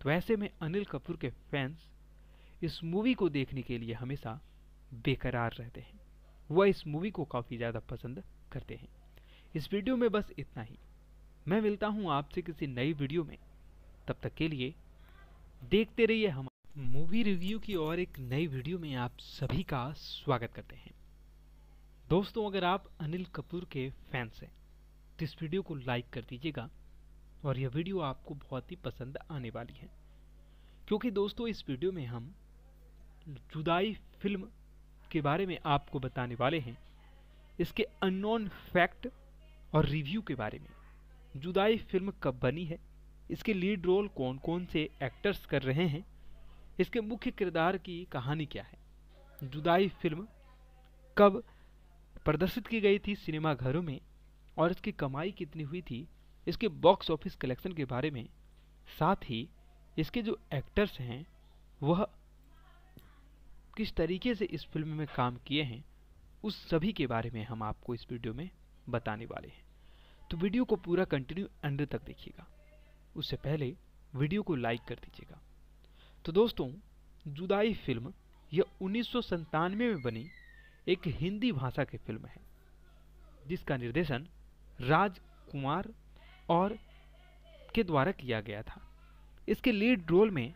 तो ऐसे में अनिल कपूर के फैंस इस मूवी को देखने के लिए हमेशा बेकरार रहते हैं वह इस मूवी को काफ़ी ज़्यादा पसंद करते हैं इस वीडियो में बस इतना ही मैं मिलता हूँ आपसे किसी नई वीडियो में तब तक के लिए देखते रहिए हम मूवी रिव्यू की और एक नई वीडियो में आप सभी का स्वागत करते हैं दोस्तों अगर आप अनिल कपूर के फैंस हैं तो इस वीडियो को लाइक कर दीजिएगा और यह वीडियो आपको बहुत ही पसंद आने वाली है क्योंकि दोस्तों इस वीडियो में हम जुदाई फिल्म के बारे में आपको बताने वाले हैं इसके अननोन फैक्ट और रिव्यू के बारे में जुदाई फिल्म कब बनी है इसके लीड रोल कौन कौन से एक्टर्स कर रहे हैं इसके मुख्य किरदार की कहानी क्या है जुदाई फिल्म कब प्रदर्शित की गई थी सिनेमाघरों में और इसकी कमाई कितनी हुई थी इसके बॉक्स ऑफिस कलेक्शन के बारे में साथ ही इसके जो एक्टर्स हैं वह किस तरीके से इस फिल्म में काम किए हैं उस सभी के बारे में हम आपको इस वीडियो में बताने वाले हैं तो वीडियो को पूरा कंटिन्यू अंड तक देखिएगा उससे पहले वीडियो को लाइक कर दीजिएगा तो दोस्तों जुदाई फिल्म यह उन्नीस में बनी एक हिंदी भाषा की फिल्म है जिसका निर्देशन राज कुमार और के द्वारा किया गया था इसके लीड रोल में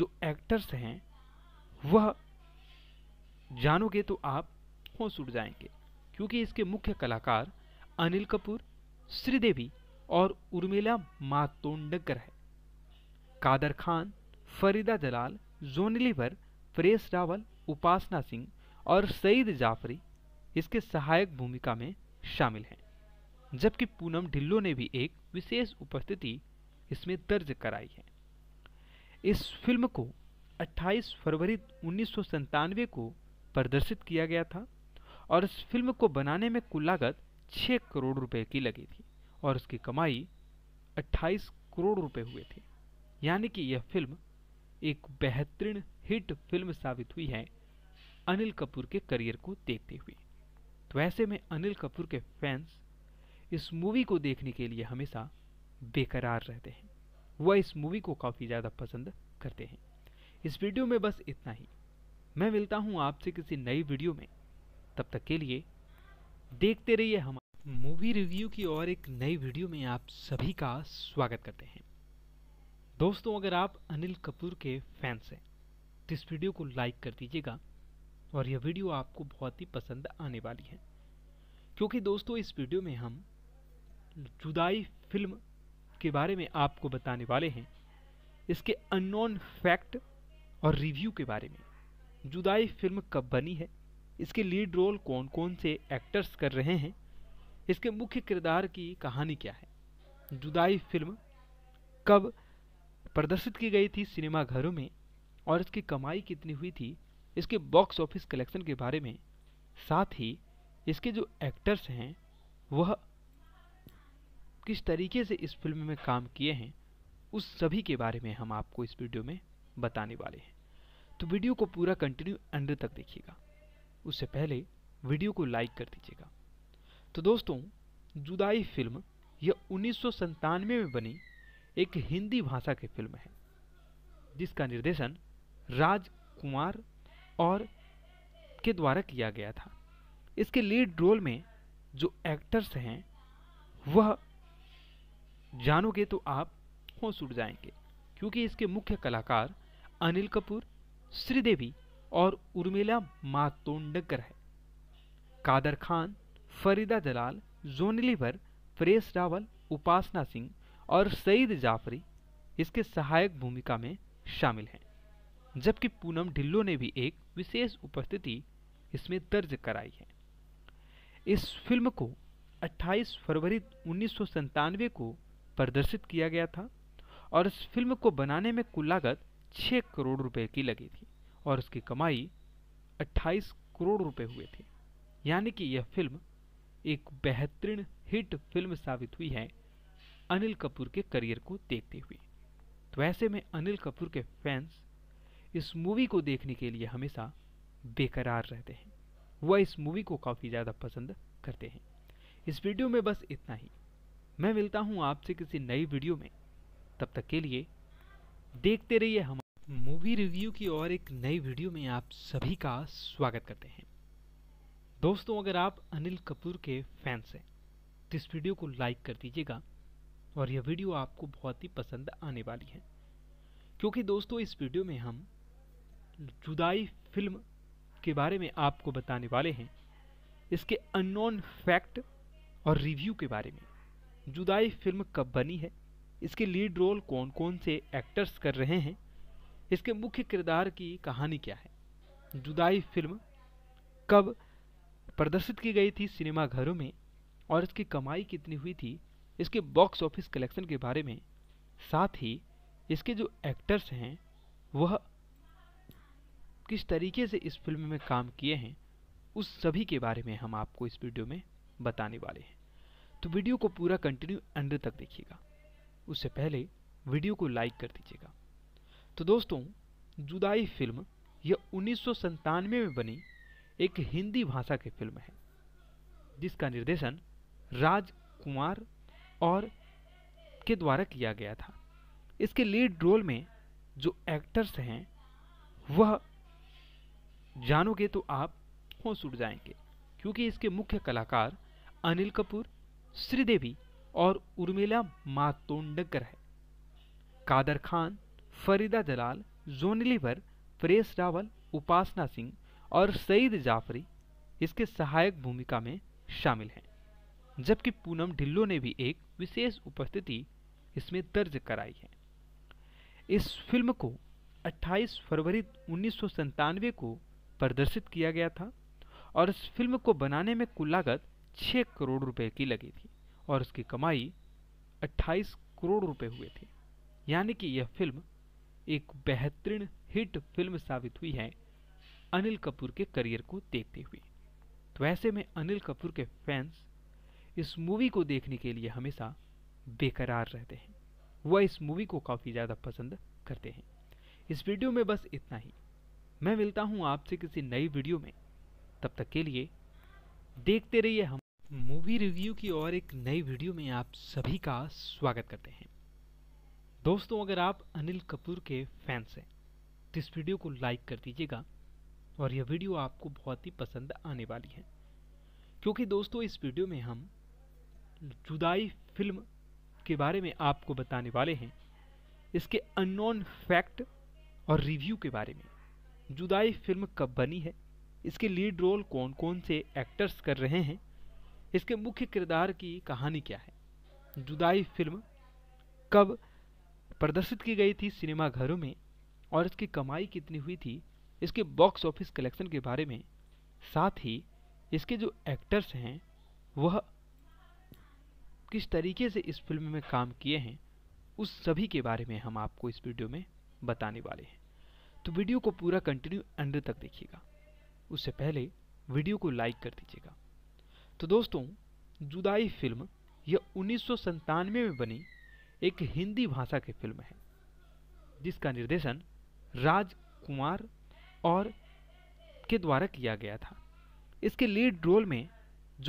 जो एक्टर्स हैं वह जानोगे तो आप हो सुट जाएंगे क्योंकि इसके मुख्य कलाकार अनिल कपूर श्रीदेवी और उर्मिला मातोंडकर है कादर खान फरीदा जलाल जोनली परेश प्रेस रावल उपासना सिंह और सईद जाफरी इसके सहायक भूमिका में शामिल हैं जबकि पूनम ढिल्लो ने भी एक विशेष उपस्थिति इसमें दर्ज कराई है इस फिल्म को 28 फरवरी उन्नीस को प्रदर्शित किया गया था और इस फिल्म को बनाने में कुल लागत 6 करोड़ रुपए की लगी थी और उसकी कमाई 28 करोड़ रुपए हुए थे यानी कि यह फिल्म एक बेहतरीन हिट फिल्म साबित हुई है अनिल कपूर के करियर को देखते हुए तो ऐसे में अनिल कपूर के फैंस इस मूवी को देखने के लिए हमेशा बेकरार रहते हैं वह इस मूवी को काफ़ी ज़्यादा पसंद करते हैं इस वीडियो में बस इतना ही मैं मिलता हूँ आपसे किसी नई वीडियो में तब तक के लिए देखते रहिए हम मूवी रिव्यू की और एक नई वीडियो में आप सभी का स्वागत करते हैं दोस्तों अगर आप अनिल कपूर के फैंस हैं तो इस वीडियो को लाइक कर दीजिएगा और यह वीडियो आपको बहुत ही पसंद आने वाली है क्योंकि दोस्तों इस वीडियो में हम जुदाई फिल्म के बारे में आपको बताने वाले हैं इसके अननोन फैक्ट और रिव्यू के बारे में जुदाई फिल्म कब बनी है इसके लीड रोल कौन कौन से एक्टर्स कर रहे हैं इसके मुख्य किरदार की कहानी क्या है जुदाई फिल्म कब प्रदर्शित की गई थी सिनेमाघरों में और इसकी कमाई कितनी हुई थी इसके बॉक्स ऑफिस कलेक्शन के बारे में साथ ही इसके जो एक्टर्स हैं वह किस तरीके से इस फिल्म में काम किए हैं उस सभी के बारे में हम आपको इस वीडियो में बताने वाले हैं तो वीडियो को पूरा कंटिन्यू एंड तक देखिएगा उससे पहले वीडियो को लाइक कर दीजिएगा तो दोस्तों जुदाई फिल्म यह उन्नीस में बनी एक हिंदी भाषा की फिल्म है जिसका निर्देशन राज कुमार और के द्वारा किया गया था इसके लीड रोल में जो एक्टर्स हैं वह जानोगे तो आप हो सुट जाएंगे क्योंकि इसके मुख्य कलाकार अनिल कपूर श्रीदेवी और उर्मिला मातोंडकर है कादर खान फरीदा जलाल जोनलीवर परेश रावल उपासना सिंह और सईद जाफरी इसके सहायक भूमिका में शामिल हैं जबकि पूनम ढिल्लो ने भी एक विशेष उपस्थिति इसमें दर्ज कराई है इस फिल्म को 28 फरवरी उन्नीस को प्रदर्शित किया गया था और इस फिल्म को बनाने में कुल लागत 6 करोड़ रुपए की लगी थी और उसकी कमाई 28 करोड़ रुपए हुए थे यानी कि यह फिल्म एक बेहतरीन हिट फिल्म साबित हुई है अनिल कपूर के करियर को देखते हुए तो ऐसे में अनिल कपूर के फैंस इस मूवी को देखने के लिए हमेशा बेकरार रहते हैं वह इस मूवी को काफ़ी ज़्यादा पसंद करते हैं इस वीडियो में बस इतना ही मैं मिलता हूँ आपसे किसी नई वीडियो में तब तक के लिए देखते रहिए हम मूवी रिव्यू की और एक नई वीडियो में आप सभी का स्वागत करते हैं दोस्तों अगर आप अनिल कपूर के फैंस हैं तो इस वीडियो को लाइक कर दीजिएगा और यह वीडियो आपको बहुत ही पसंद आने वाली है क्योंकि दोस्तों इस वीडियो में हम जुदाई फिल्म के बारे में आपको बताने वाले हैं इसके अननोन फैक्ट और रिव्यू के बारे में जुदाई फिल्म कब बनी है इसके लीड रोल कौन कौन से एक्टर्स कर रहे हैं इसके मुख्य किरदार की कहानी क्या है जुदाई फिल्म कब प्रदर्शित की गई थी सिनेमाघरों में और इसकी कमाई कितनी हुई थी इसके बॉक्स ऑफिस कलेक्शन के बारे में साथ ही इसके जो एक्टर्स हैं वह किस तरीके से इस फिल्म में काम किए हैं उस सभी के बारे में हम आपको इस वीडियो में बताने वाले हैं तो वीडियो को पूरा कंटिन्यू एंड तक देखिएगा उससे पहले वीडियो को लाइक कर दीजिएगा तो दोस्तों जुदाई फिल्म यह उन्नीस में बनी एक हिंदी भाषा की फिल्म है जिसका निर्देशन राज कुमार और के द्वारा किया गया था इसके लीड रोल में जो एक्टर्स हैं वह जानोगे तो आप हो सुट जाएंगे क्योंकि इसके मुख्य कलाकार अनिल कपूर श्रीदेवी और उर्मिला मातोंडकर है कादर खान फरीदा जलाल जोनलीवर परेश रावल उपासना सिंह और सईद जाफरी इसके सहायक भूमिका में शामिल हैं जबकि पूनम ढिल्लो ने भी एक विशेष उपस्थिति इसमें दर्ज कराई है इस फिल्म को 28 फरवरी उन्नीस को प्रदर्शित किया गया था और इस फिल्म को बनाने में कुल लागत 6 करोड़ रुपए की लगी थी और उसकी कमाई 28 करोड़ रुपए हुए थे यानी कि यह फिल्म एक बेहतरीन हिट फिल्म साबित हुई है अनिल कपूर के करियर को देखते हुए तो ऐसे में अनिल कपूर के फैंस इस मूवी को देखने के लिए हमेशा बेकरार रहते हैं वह इस मूवी को काफ़ी ज़्यादा पसंद करते हैं इस वीडियो में बस इतना ही मैं मिलता हूँ आपसे किसी नई वीडियो में तब तक के लिए देखते रहिए हम मूवी रिव्यू की और एक नई वीडियो में आप सभी का स्वागत करते हैं दोस्तों अगर आप अनिल कपूर के फैंस हैं तो इस वीडियो को लाइक कर दीजिएगा और यह वीडियो आपको बहुत ही पसंद आने वाली है क्योंकि दोस्तों इस वीडियो में हम जुदाई फिल्म के बारे में आपको बताने वाले हैं इसके अननोन फैक्ट और रिव्यू के बारे में जुदाई फिल्म कब बनी है इसके लीड रोल कौन कौन से एक्टर्स कर रहे हैं इसके मुख्य किरदार की कहानी क्या है जुदाई फिल्म कब प्रदर्शित की गई थी सिनेमाघरों में और इसकी कमाई कितनी हुई थी इसके बॉक्स ऑफिस कलेक्शन के बारे में साथ ही इसके जो एक्टर्स हैं वह किस तरीके से इस फिल्म में काम किए हैं उस सभी के बारे में हम आपको इस वीडियो में बताने वाले हैं तो वीडियो को पूरा कंटिन्यू एंड तक देखिएगा उससे पहले वीडियो को लाइक कर दीजिएगा तो दोस्तों जुदाई फिल्म यह उन्नीस में बनी एक हिंदी भाषा की फिल्म है जिसका निर्देशन राज कुमार और के द्वारा किया गया था इसके लीड रोल में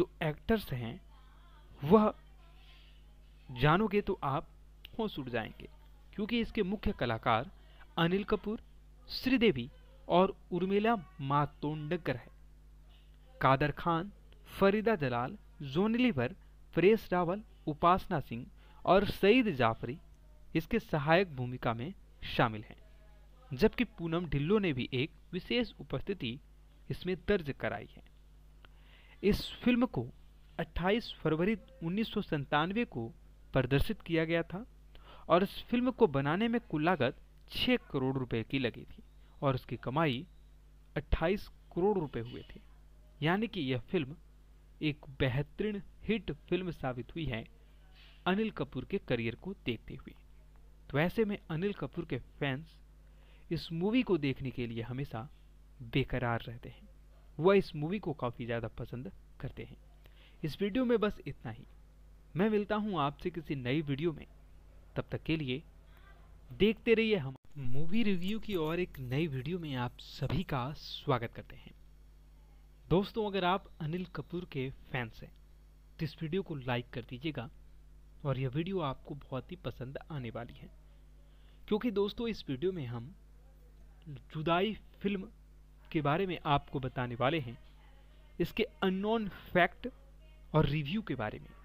जो एक्टर्स हैं वह जानोगे तो आप हो सुट जाएंगे क्योंकि इसके मुख्य कलाकार अनिल कपूर श्रीदेवी और उर्मिला मातोंडकर है कादर खान फरीदा जलाल जोनलीवर प्रेस रावल उपासना सिंह और सईद जाफरी इसके सहायक भूमिका में शामिल हैं जबकि पूनम ढिल्लो ने भी एक विशेष उपस्थिति इसमें दर्ज कराई है इस फिल्म को 28 फरवरी उन्नीस को प्रदर्शित किया गया था और इस फिल्म को बनाने में कुल लागत 6 करोड़ रुपए की लगी थी और उसकी कमाई 28 करोड़ रुपए हुए थे यानी कि यह फिल्म एक बेहतरीन हिट फिल्म साबित हुई है अनिल कपूर के करियर को देखते हुए तो ऐसे में अनिल कपूर के फैंस इस मूवी को देखने के लिए हमेशा बेकरार रहते हैं वह इस मूवी को काफ़ी ज़्यादा पसंद करते हैं इस वीडियो में बस इतना ही मैं मिलता हूँ आपसे किसी नई वीडियो में तब तक के लिए देखते रहिए हम मूवी रिव्यू की और एक नई वीडियो में आप सभी का स्वागत करते हैं दोस्तों अगर आप अनिल कपूर के फैंस हैं तो इस वीडियो को लाइक कर दीजिएगा और यह वीडियो आपको बहुत ही पसंद आने वाली है क्योंकि दोस्तों इस वीडियो में हम जुदाई फिल्म के बारे में आपको बताने वाले हैं इसके अननोन फैक्ट और रिव्यू के बारे में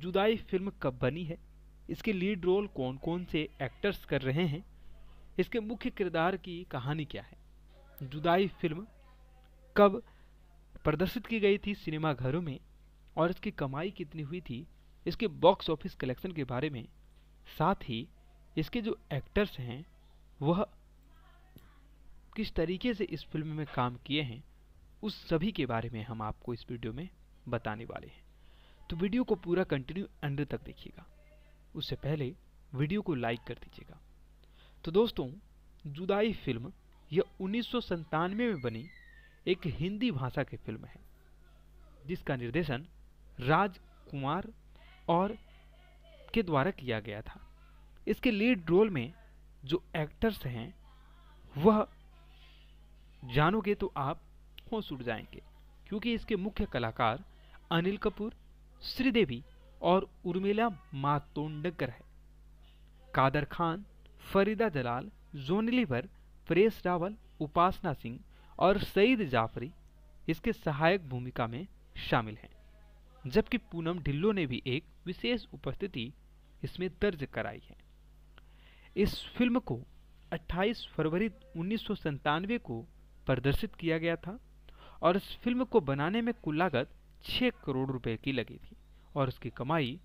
जुदाई फिल्म कब बनी है इसके लीड रोल कौन कौन से एक्टर्स कर रहे हैं इसके मुख्य किरदार की कहानी क्या है जुदाई फिल्म कब प्रदर्शित की गई थी सिनेमाघरों में और इसकी कमाई कितनी हुई थी इसके बॉक्स ऑफिस कलेक्शन के बारे में साथ ही इसके जो एक्टर्स हैं वह किस तरीके से इस फिल्म में काम किए हैं उस सभी के बारे में हम आपको इस वीडियो में बताने वाले हैं तो वीडियो को पूरा कंटिन्यू एंड तक देखिएगा उससे पहले वीडियो को लाइक कर दीजिएगा तो दोस्तों जुदाई फिल्म यह उन्नीस में बनी एक हिंदी भाषा की फिल्म है जिसका निर्देशन राज कुमार और के द्वारा किया गया था इसके लीड रोल में जो एक्टर्स हैं वह जानोगे तो आप हो सुट जाएंगे क्योंकि इसके मुख्य कलाकार अनिल कपूर श्रीदेवी और उर्मिला मातोंडकर है कादर खान फरीदा जलाल जोनली परेश प्रेस रावल उपासना सिंह और सईद जाफरी इसके सहायक भूमिका में शामिल हैं जबकि पूनम ढिल्लो ने भी एक विशेष उपस्थिति इसमें दर्ज कराई है इस फिल्म को 28 फरवरी उन्नीस को प्रदर्शित किया गया था और इस फिल्म को बनाने में कुल लागत छः करोड़ रुपए की लगी थी और उसकी कमाई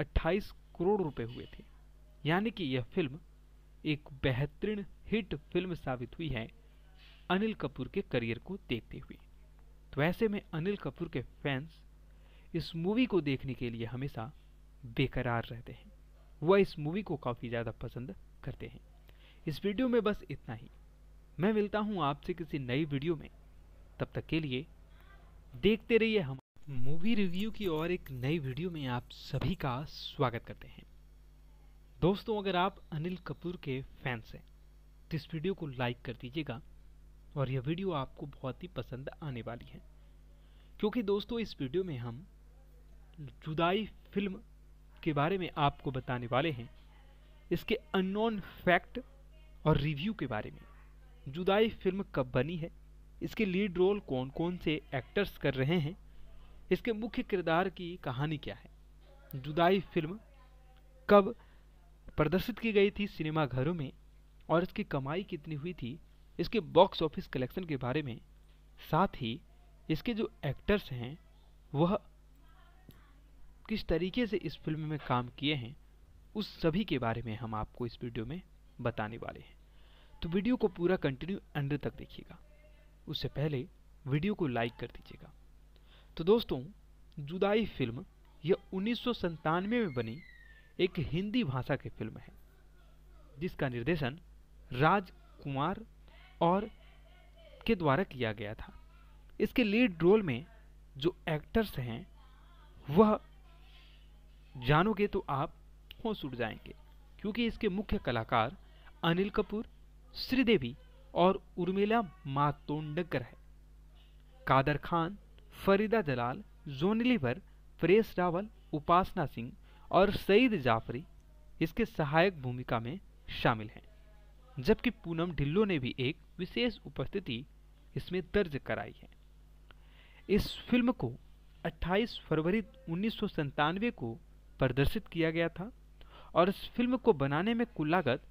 28 करोड़ रुपए हुए थे यानी कि यह फिल्म एक बेहतरीन हिट फिल्म साबित हुई है अनिल कपूर के करियर को देखते हुए तो ऐसे में अनिल कपूर के फैंस इस मूवी को देखने के लिए हमेशा बेकरार रहते हैं वह इस मूवी को काफ़ी ज़्यादा पसंद करते हैं इस वीडियो में बस इतना ही मैं मिलता हूँ आपसे किसी नई वीडियो में तब तक के लिए देखते रहिए हम मूवी रिव्यू की और एक नई वीडियो में आप सभी का स्वागत करते हैं दोस्तों अगर आप अनिल कपूर के फैंस हैं तो इस वीडियो को लाइक कर दीजिएगा और यह वीडियो आपको बहुत ही पसंद आने वाली है क्योंकि दोस्तों इस वीडियो में हम जुदाई फिल्म के बारे में आपको बताने वाले हैं इसके अननोन फैक्ट और रिव्यू के बारे में जुदाई फिल्म कब बनी है इसके लीड रोल कौन कौन से एक्टर्स कर रहे हैं इसके मुख्य किरदार की कहानी क्या है जुदाई फिल्म कब प्रदर्शित की गई थी सिनेमाघरों में और इसकी कमाई कितनी हुई थी इसके बॉक्स ऑफिस कलेक्शन के बारे में साथ ही इसके जो एक्टर्स हैं वह किस तरीके से इस फिल्म में काम किए हैं उस सभी के बारे में हम आपको इस वीडियो में बताने वाले हैं तो वीडियो को पूरा कंटिन्यू अंड तक देखिएगा उससे पहले वीडियो को लाइक कर दीजिएगा तो दोस्तों जुदाई फिल्म यह उन्नीस में बनी एक हिंदी भाषा की फिल्म है जिसका निर्देशन राज कुमार और के द्वारा किया गया था इसके लीड रोल में जो एक्टर्स हैं वह जानोगे तो आप हो सुट जाएंगे क्योंकि इसके मुख्य कलाकार अनिल कपूर श्रीदेवी और उर्मिला मातोंडकर है कादर खान फरीदा जलाल जोनली पर प्रेस रावल उपासना सिंह और सईद जाफरी इसके सहायक भूमिका में शामिल हैं जबकि पूनम ढिल्लो ने भी एक विशेष उपस्थिति इसमें दर्ज कराई है इस फिल्म को 28 फरवरी उन्नीस को प्रदर्शित किया गया था और इस फिल्म को बनाने में कुल लागत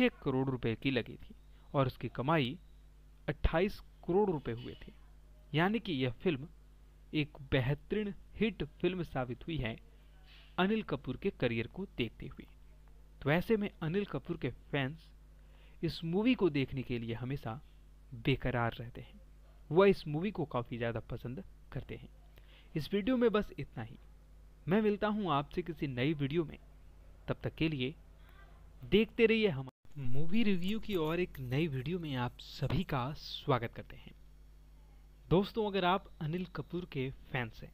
6 करोड़ रुपए की लगी थी और उसकी कमाई 28 करोड़ रुपए हुए थे यानी कि यह फिल्म एक बेहतरीन हिट फिल्म साबित हुई है अनिल कपूर के करियर को देखते हुए तो ऐसे में अनिल कपूर के फैंस इस मूवी को देखने के लिए हमेशा बेकरार रहते हैं वह इस मूवी को काफ़ी ज़्यादा पसंद करते हैं इस वीडियो में बस इतना ही मैं मिलता हूँ आपसे किसी नई वीडियो में तब तक के लिए देखते रहिए हम मूवी रिव्यू की और एक नई वीडियो में आप सभी का स्वागत करते हैं दोस्तों अगर आप अनिल कपूर के फैंस हैं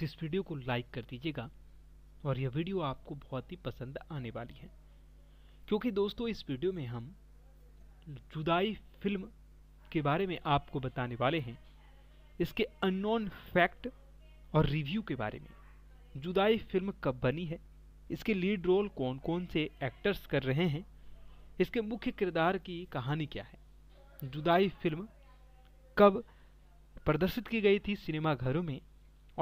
तो इस वीडियो को लाइक कर दीजिएगा और यह वीडियो आपको बहुत ही पसंद आने वाली है क्योंकि दोस्तों इस वीडियो में हम जुदाई फिल्म के बारे में आपको बताने वाले हैं इसके अननोन फैक्ट और रिव्यू के बारे में जुदाई फिल्म कब बनी है इसके लीड रोल कौन कौन से एक्टर्स कर रहे हैं इसके मुख्य किरदार की कहानी क्या है जुदाई फिल्म कब प्रदर्शित की गई थी सिनेमाघरों में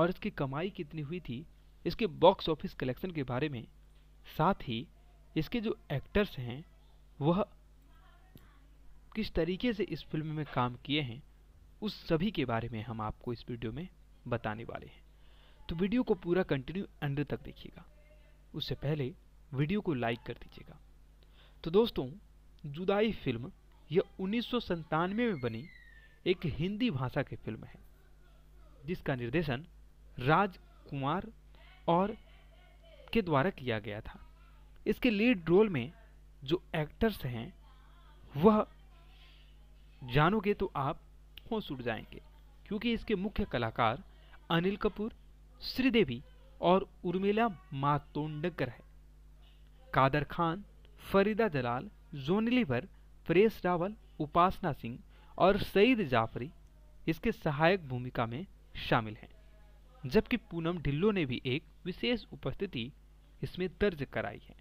और इसकी कमाई कितनी हुई थी इसके बॉक्स ऑफिस कलेक्शन के बारे में साथ ही इसके जो एक्टर्स हैं वह किस तरीके से इस फिल्म में काम किए हैं उस सभी के बारे में हम आपको इस वीडियो में बताने वाले हैं तो वीडियो को पूरा कंटिन्यू एंड तक देखिएगा उससे पहले वीडियो को लाइक कर दीजिएगा तो दोस्तों जुदाई फिल्म यह उन्नीस में बनी एक हिंदी भाषा की फिल्म है जिसका निर्देशन राज कुमार और के द्वारा किया गया था इसके लीड रोल में जो एक्टर्स हैं वह जानोगे तो आप हो सुट जाएंगे क्योंकि इसके मुख्य कलाकार अनिल कपूर श्रीदेवी और उर्मिला मातोंडकर है कादर खान फरीदा जलाल जोनलीवर परेश रावल उपासना सिंह और सईद जाफरी इसके सहायक भूमिका में शामिल हैं जबकि पूनम ढिल्लो ने भी एक विशेष उपस्थिति इसमें दर्ज कराई है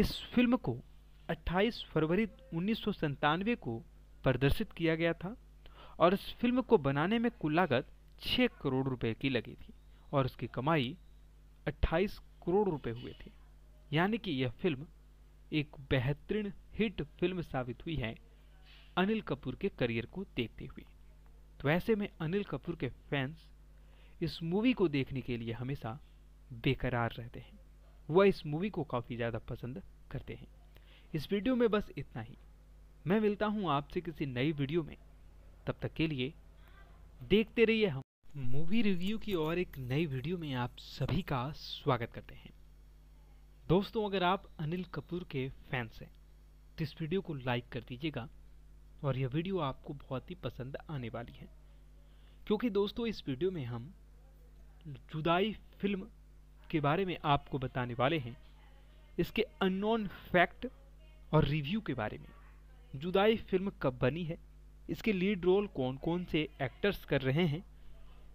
इस फिल्म को 28 फरवरी उन्नीस को प्रदर्शित किया गया था और इस फिल्म को बनाने में कुल लागत 6 करोड़ रुपए की लगी थी और उसकी कमाई 28 करोड़ रुपए हुए थे यानी कि यह फिल्म एक बेहतरीन हिट फिल्म साबित हुई है अनिल कपूर के करियर को देखते हुए तो ऐसे में अनिल कपूर के फैंस इस मूवी को देखने के लिए हमेशा बेकरार रहते हैं वह इस मूवी को काफ़ी ज़्यादा पसंद करते हैं इस वीडियो में बस इतना ही मैं मिलता हूँ आपसे किसी नई वीडियो में तब तक के लिए देखते रहिए हम मूवी रिव्यू की और एक नई वीडियो में आप सभी का स्वागत करते हैं दोस्तों अगर आप अनिल कपूर के फैंस हैं तो इस वीडियो को लाइक कर दीजिएगा और यह वीडियो आपको बहुत ही पसंद आने वाली है क्योंकि दोस्तों इस वीडियो में हम जुदाई फिल्म के बारे में आपको बताने वाले हैं इसके अननोन फैक्ट और रिव्यू के बारे में जुदाई फिल्म कब बनी है इसके लीड रोल कौन कौन से एक्टर्स कर रहे हैं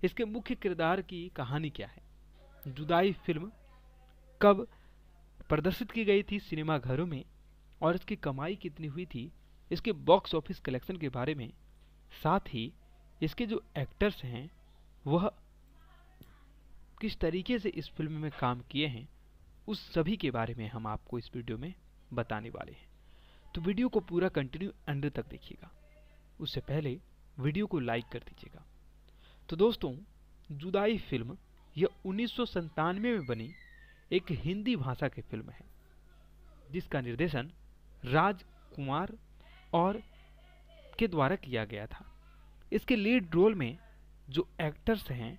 इसके मुख्य किरदार की कहानी क्या है जुदाई फिल्म कब प्रदर्शित की गई थी सिनेमाघरों में और इसकी कमाई कितनी हुई थी इसके बॉक्स ऑफिस कलेक्शन के बारे में साथ ही इसके जो एक्टर्स हैं वह किस तरीके से इस फिल्म में काम किए हैं उस सभी के बारे में हम आपको इस वीडियो में बताने वाले हैं तो वीडियो को पूरा कंटिन्यू एंड तक देखिएगा उससे पहले वीडियो को लाइक कर दीजिएगा तो दोस्तों जुदाई फिल्म यह उन्नीस में बनी एक हिंदी भाषा की फिल्म है जिसका निर्देशन राजकुमार और के द्वारा किया गया था इसके लीड रोल में जो एक्टर्स हैं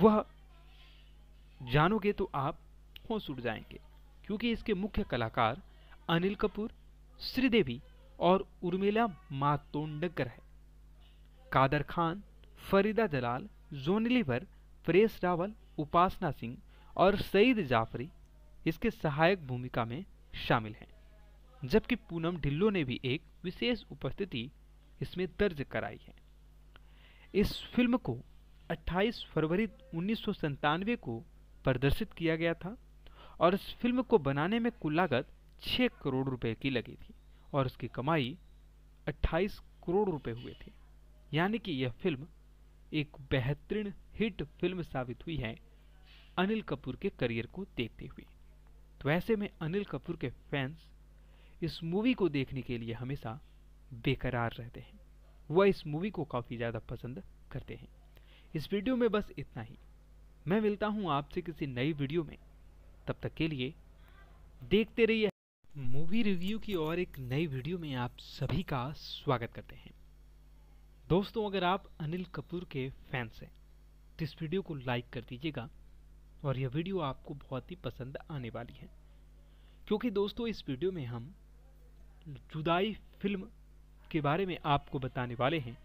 वह जानोगे तो आप होश उड़ जाएंगे क्योंकि इसके मुख्य कलाकार अनिल कपूर श्रीदेवी और उर्मिला मातोंडकर है कादर खान फरीदा जलाल जोनलीवर परेश रावल उपासना सिंह और सईद जाफरी इसके सहायक भूमिका में शामिल हैं जबकि पूनम ढिल्लो ने भी एक विशेष उपस्थिति इसमें दर्ज कराई है इस फिल्म को 28 फरवरी उन्नीस को प्रदर्शित किया गया था और इस फिल्म को बनाने में कुल लागत 6 करोड़ रुपए की लगी थी और इसकी कमाई 28 करोड़ रुपए हुए थे यानी कि यह फिल्म एक बेहतरीन हिट फिल्म साबित हुई है अनिल कपूर के करियर को देखते हुए तो ऐसे में अनिल कपूर के फैंस इस मूवी को देखने के लिए हमेशा बेकरार रहते हैं वह इस मूवी को काफ़ी ज़्यादा पसंद करते हैं इस वीडियो में बस इतना ही मैं मिलता हूँ आपसे किसी नई वीडियो में तब तक के लिए देखते रहिए मूवी रिव्यू की और एक नई वीडियो में आप सभी का स्वागत करते हैं दोस्तों अगर आप अनिल कपूर के फैंस हैं तो इस वीडियो को लाइक कर दीजिएगा और यह वीडियो आपको बहुत ही पसंद आने वाली है क्योंकि दोस्तों इस वीडियो में हम जुदाई फिल्म के बारे में आपको बताने वाले हैं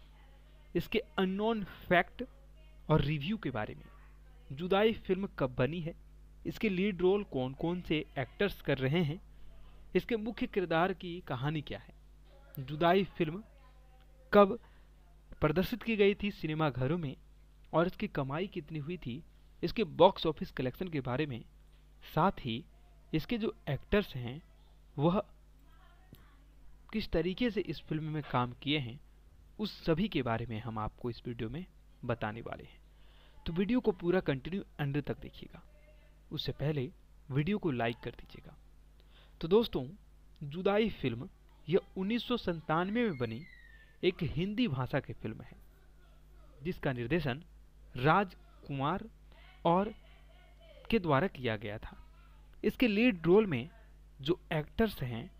इसके अननोन फैक्ट और रिव्यू के बारे में जुदाई फिल्म कब बनी है इसके लीड रोल कौन कौन से एक्टर्स कर रहे हैं इसके मुख्य किरदार की कहानी क्या है जुदाई फिल्म कब प्रदर्शित की गई थी सिनेमाघरों में और इसकी कमाई कितनी हुई थी इसके बॉक्स ऑफिस कलेक्शन के बारे में साथ ही इसके जो एक्टर्स हैं वह किस तरीके से इस फिल्म में काम किए हैं उस सभी के बारे में हम आपको इस वीडियो में बताने वाले हैं तो वीडियो को पूरा कंटिन्यू एंड तक देखिएगा उससे पहले वीडियो को लाइक कर दीजिएगा तो दोस्तों जुदाई फिल्म यह उन्नीस में बनी एक हिंदी भाषा की फिल्म है जिसका निर्देशन राज कुमार और के द्वारा किया गया था इसके लीड रोल में जो एक्टर्स हैं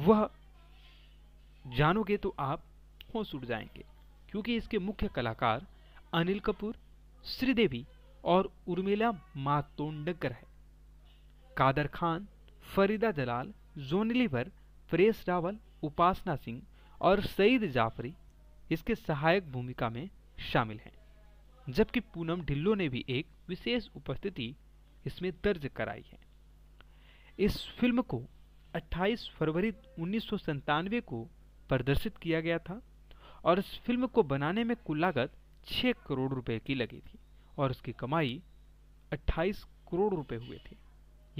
वह जानोगे तो आप होश उड़ जाएंगे क्योंकि इसके मुख्य कलाकार अनिल कपूर श्रीदेवी और उर्मिला मातोंडकर है कादर खान फरीदा जलाल जोनलीवर प्रेस रावल उपासना सिंह और सईद जाफरी इसके सहायक भूमिका में शामिल हैं जबकि पूनम ढिल्लो ने भी एक विशेष उपस्थिति इसमें दर्ज कराई है इस फिल्म को 28 फरवरी उन्नीस को प्रदर्शित किया गया था और इस फिल्म को बनाने में कुल लागत 6 करोड़ रुपए की लगी थी और उसकी कमाई 28 करोड़ रुपए हुए थे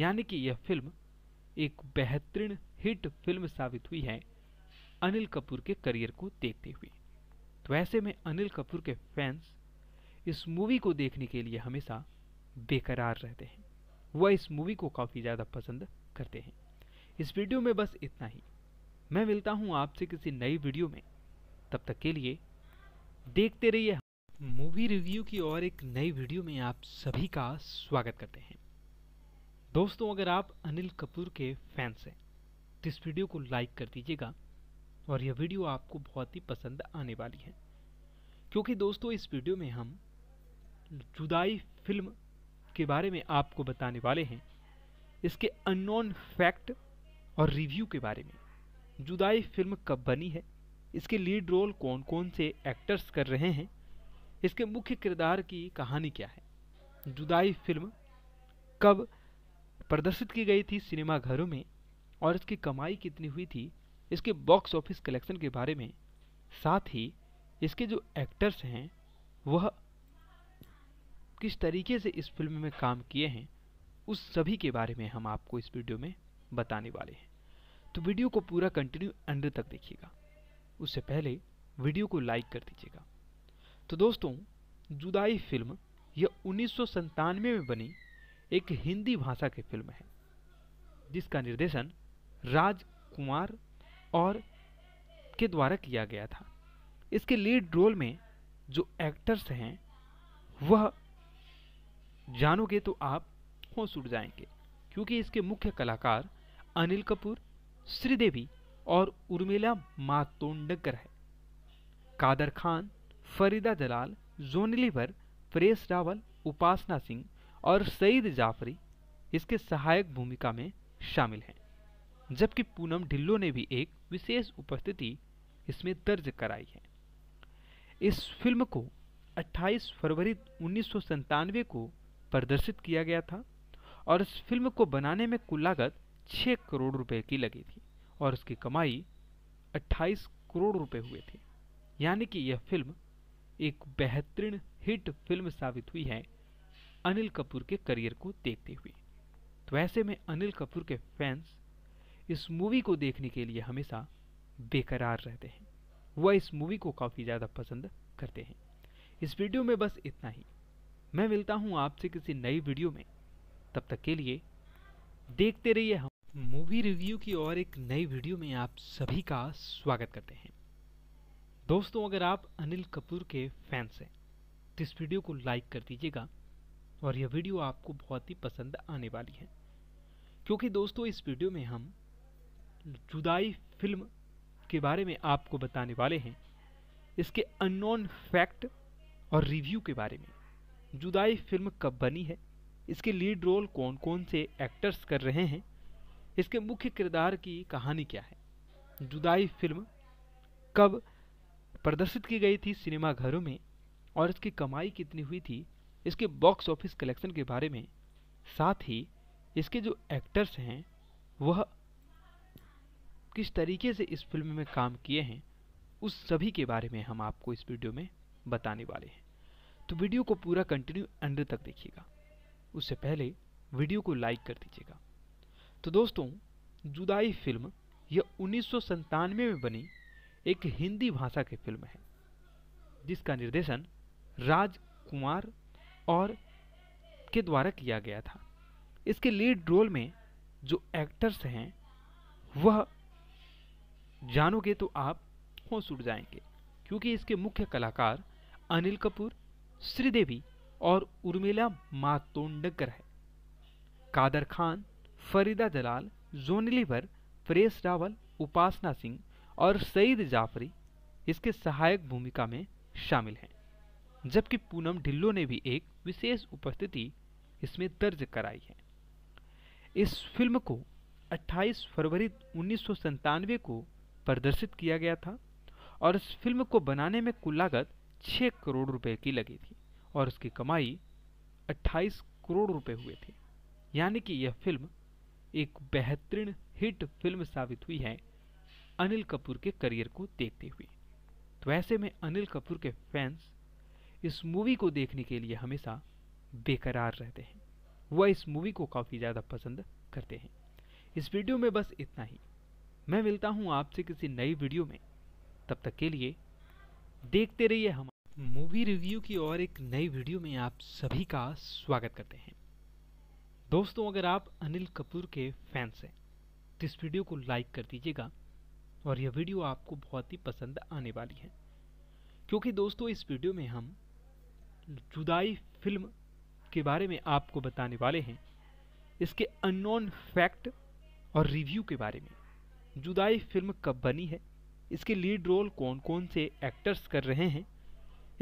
यानी कि यह फिल्म एक बेहतरीन हिट फिल्म साबित हुई है अनिल कपूर के करियर को देखते हुए तो ऐसे में अनिल कपूर के फैंस इस मूवी को देखने के लिए हमेशा बेकरार रहते हैं वह इस मूवी को काफ़ी ज़्यादा पसंद करते हैं इस वीडियो में बस इतना ही मैं मिलता हूँ आपसे किसी नई वीडियो में तब तक के लिए देखते रहिए मूवी रिव्यू की और एक नई वीडियो में आप सभी का स्वागत करते हैं दोस्तों अगर आप अनिल कपूर के फैंस हैं तो इस वीडियो को लाइक कर दीजिएगा और यह वीडियो आपको बहुत ही पसंद आने वाली है क्योंकि दोस्तों इस वीडियो में हम जुदाई फिल्म के बारे में आपको बताने वाले हैं इसके अननोन फैक्ट और रिव्यू के बारे में जुदाई फिल्म कब बनी है इसके लीड रोल कौन कौन से एक्टर्स कर रहे हैं इसके मुख्य किरदार की कहानी क्या है जुदाई फिल्म कब प्रदर्शित की गई थी सिनेमाघरों में और इसकी कमाई कितनी हुई थी इसके बॉक्स ऑफिस कलेक्शन के बारे में साथ ही इसके जो एक्टर्स हैं वह किस तरीके से इस फिल्म में काम किए हैं उस सभी के बारे में हम आपको इस वीडियो में बताने वाले हैं तो वीडियो को पूरा कंटिन्यू एंड तक देखिएगा उससे पहले वीडियो को लाइक कर दीजिएगा तो दोस्तों जुदाई फिल्म यह उन्नीस में बनी एक हिंदी भाषा की फिल्म है जिसका निर्देशन राज कुमार और के द्वारा किया गया था इसके लीड रोल में जो एक्टर्स हैं वह जानोगे तो आप हो सुट जाएंगे क्योंकि इसके मुख्य कलाकार अनिल कपूर श्रीदेवी और उर्मिला मातोंडकर है कादर खान फरीदा जलाल जोनलीवर परेश रावल उपासना सिंह और सईद जाफरी इसके सहायक भूमिका में शामिल हैं जबकि पूनम ढिल्लो ने भी एक विशेष उपस्थिति इसमें दर्ज कराई है इस फिल्म को 28 फरवरी उन्नीस को प्रदर्शित किया गया था और इस फिल्म को बनाने में कुल लागत छः करोड़ रुपए की लगी थी और उसकी कमाई 28 करोड़ रुपए हुए थे यानी कि यह फिल्म एक बेहतरीन हिट फिल्म साबित हुई है अनिल कपूर के करियर को देखते हुए तो ऐसे में अनिल कपूर के फैंस इस मूवी को देखने के लिए हमेशा बेकरार रहते हैं वह इस मूवी को काफ़ी ज़्यादा पसंद करते हैं इस वीडियो में बस इतना ही मैं मिलता हूँ आपसे किसी नई वीडियो में तब तक के लिए देखते रहिए हम मूवी रिव्यू की और एक नई वीडियो में आप सभी का स्वागत करते हैं दोस्तों अगर आप अनिल कपूर के फैंस हैं तो इस वीडियो को लाइक कर दीजिएगा और यह वीडियो आपको बहुत ही पसंद आने वाली है क्योंकि दोस्तों इस वीडियो में हम जुदाई फिल्म के बारे में आपको बताने वाले हैं इसके अननोन फैक्ट और रिव्यू के बारे में जुदाई फिल्म कब बनी है इसके लीड रोल कौन कौन से एक्टर्स कर रहे हैं इसके मुख्य किरदार की कहानी क्या है जुदाई फिल्म कब प्रदर्शित की गई थी सिनेमाघरों में और इसकी कमाई कितनी हुई थी इसके बॉक्स ऑफिस कलेक्शन के बारे में साथ ही इसके जो एक्टर्स हैं वह किस तरीके से इस फिल्म में काम किए हैं उस सभी के बारे में हम आपको इस वीडियो में बताने वाले हैं तो वीडियो को पूरा कंटिन्यू अंड तक देखिएगा उससे पहले वीडियो को लाइक कर दीजिएगा तो दोस्तों जुदाई फिल्म यह उन्नीस में बनी एक हिंदी भाषा की फिल्म है जिसका निर्देशन राज कुमार और के द्वारा किया गया था इसके लीड रोल में जो एक्टर्स हैं वह जानोगे तो आप होश उड़ जाएंगे क्योंकि इसके मुख्य कलाकार अनिल कपूर श्रीदेवी और उर्मिला मातोंडकर है कादर खान फरीदा जलाल जोनली परेश रावल उपासना सिंह और सईद जाफरी इसके सहायक भूमिका में शामिल हैं जबकि पूनम ढिल्लो ने भी एक विशेष उपस्थिति इसमें दर्ज कराई है इस फिल्म को 28 फरवरी उन्नीस को प्रदर्शित किया गया था और इस फिल्म को बनाने में कुल लागत 6 करोड़ रुपए की लगी थी और उसकी कमाई 28 करोड़ रुपए हुए थे यानी कि यह फिल्म एक बेहतरीन हिट फिल्म साबित हुई है अनिल कपूर के करियर को देखते हुए तो ऐसे में अनिल कपूर के फैंस इस मूवी को देखने के लिए हमेशा बेकरार रहते हैं वह इस मूवी को काफ़ी ज़्यादा पसंद करते हैं इस वीडियो में बस इतना ही मैं मिलता हूँ आपसे किसी नई वीडियो में तब तक के लिए देखते रहिए हम मूवी रिव्यू की और एक नई वीडियो में आप सभी का स्वागत करते हैं दोस्तों अगर आप अनिल कपूर के फैंस हैं तो इस वीडियो को लाइक कर दीजिएगा और यह वीडियो आपको बहुत ही पसंद आने वाली है क्योंकि दोस्तों इस वीडियो में हम जुदाई फिल्म के बारे में आपको बताने वाले हैं इसके अननोन फैक्ट और रिव्यू के बारे में जुदाई फिल्म कब बनी है इसके लीड रोल कौन कौन से एक्टर्स कर रहे हैं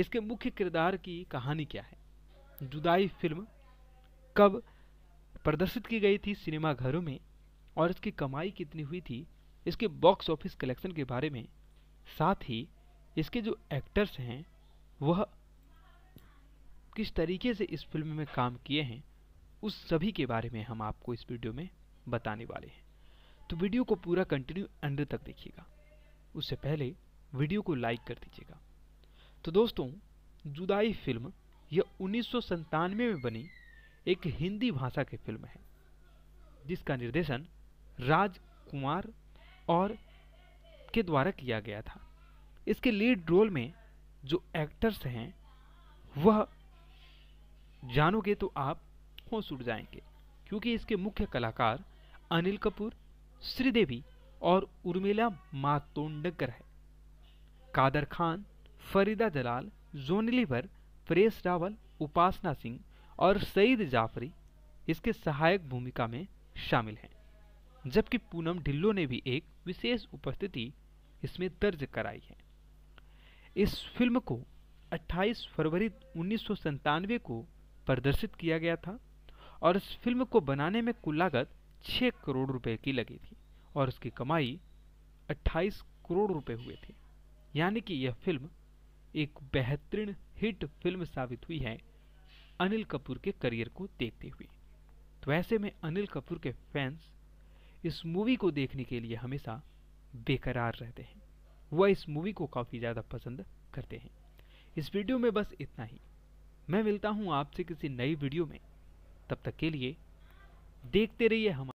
इसके मुख्य किरदार की कहानी क्या है जुदाई फिल्म कब प्रदर्शित की गई थी सिनेमाघरों में और इसकी कमाई कितनी हुई थी इसके बॉक्स ऑफिस कलेक्शन के बारे में साथ ही इसके जो एक्टर्स हैं वह किस तरीके से इस फिल्म में काम किए हैं उस सभी के बारे में हम आपको इस वीडियो में बताने वाले हैं तो वीडियो को पूरा कंटिन्यू एंड तक देखिएगा उससे पहले वीडियो को लाइक कर दीजिएगा तो दोस्तों जुदाई फिल्म यह उन्नीस में बनी एक हिंदी भाषा की फिल्म है जिसका निर्देशन राज कुमार और के द्वारा किया गया था इसके लीड रोल में जो एक्टर्स हैं वह जानोगे तो आप हो सुट जाएंगे क्योंकि इसके मुख्य कलाकार अनिल कपूर श्रीदेवी और उर्मिला मातोंडकर है कादर खान फरीदा जलाल जोनलीवर परेश रावल उपासना सिंह और सईद जाफरी इसके सहायक भूमिका में शामिल हैं जबकि पूनम ढिल्लो ने भी एक विशेष उपस्थिति इसमें दर्ज कराई है इस फिल्म को 28 फरवरी उन्नीस को प्रदर्शित किया गया था और इस फिल्म को बनाने में कुल लागत 6 करोड़ रुपए की लगी थी और उसकी कमाई 28 करोड़ रुपए हुए थे यानी कि यह फिल्म एक बेहतरीन हिट फिल्म साबित हुई है अनिल कपूर के करियर को देखते हुए तो ऐसे में अनिल कपूर के फैंस इस मूवी को देखने के लिए हमेशा बेकरार रहते हैं वह इस मूवी को काफ़ी ज़्यादा पसंद करते हैं इस वीडियो में बस इतना ही मैं मिलता हूँ आपसे किसी नई वीडियो में तब तक के लिए देखते रहिए हम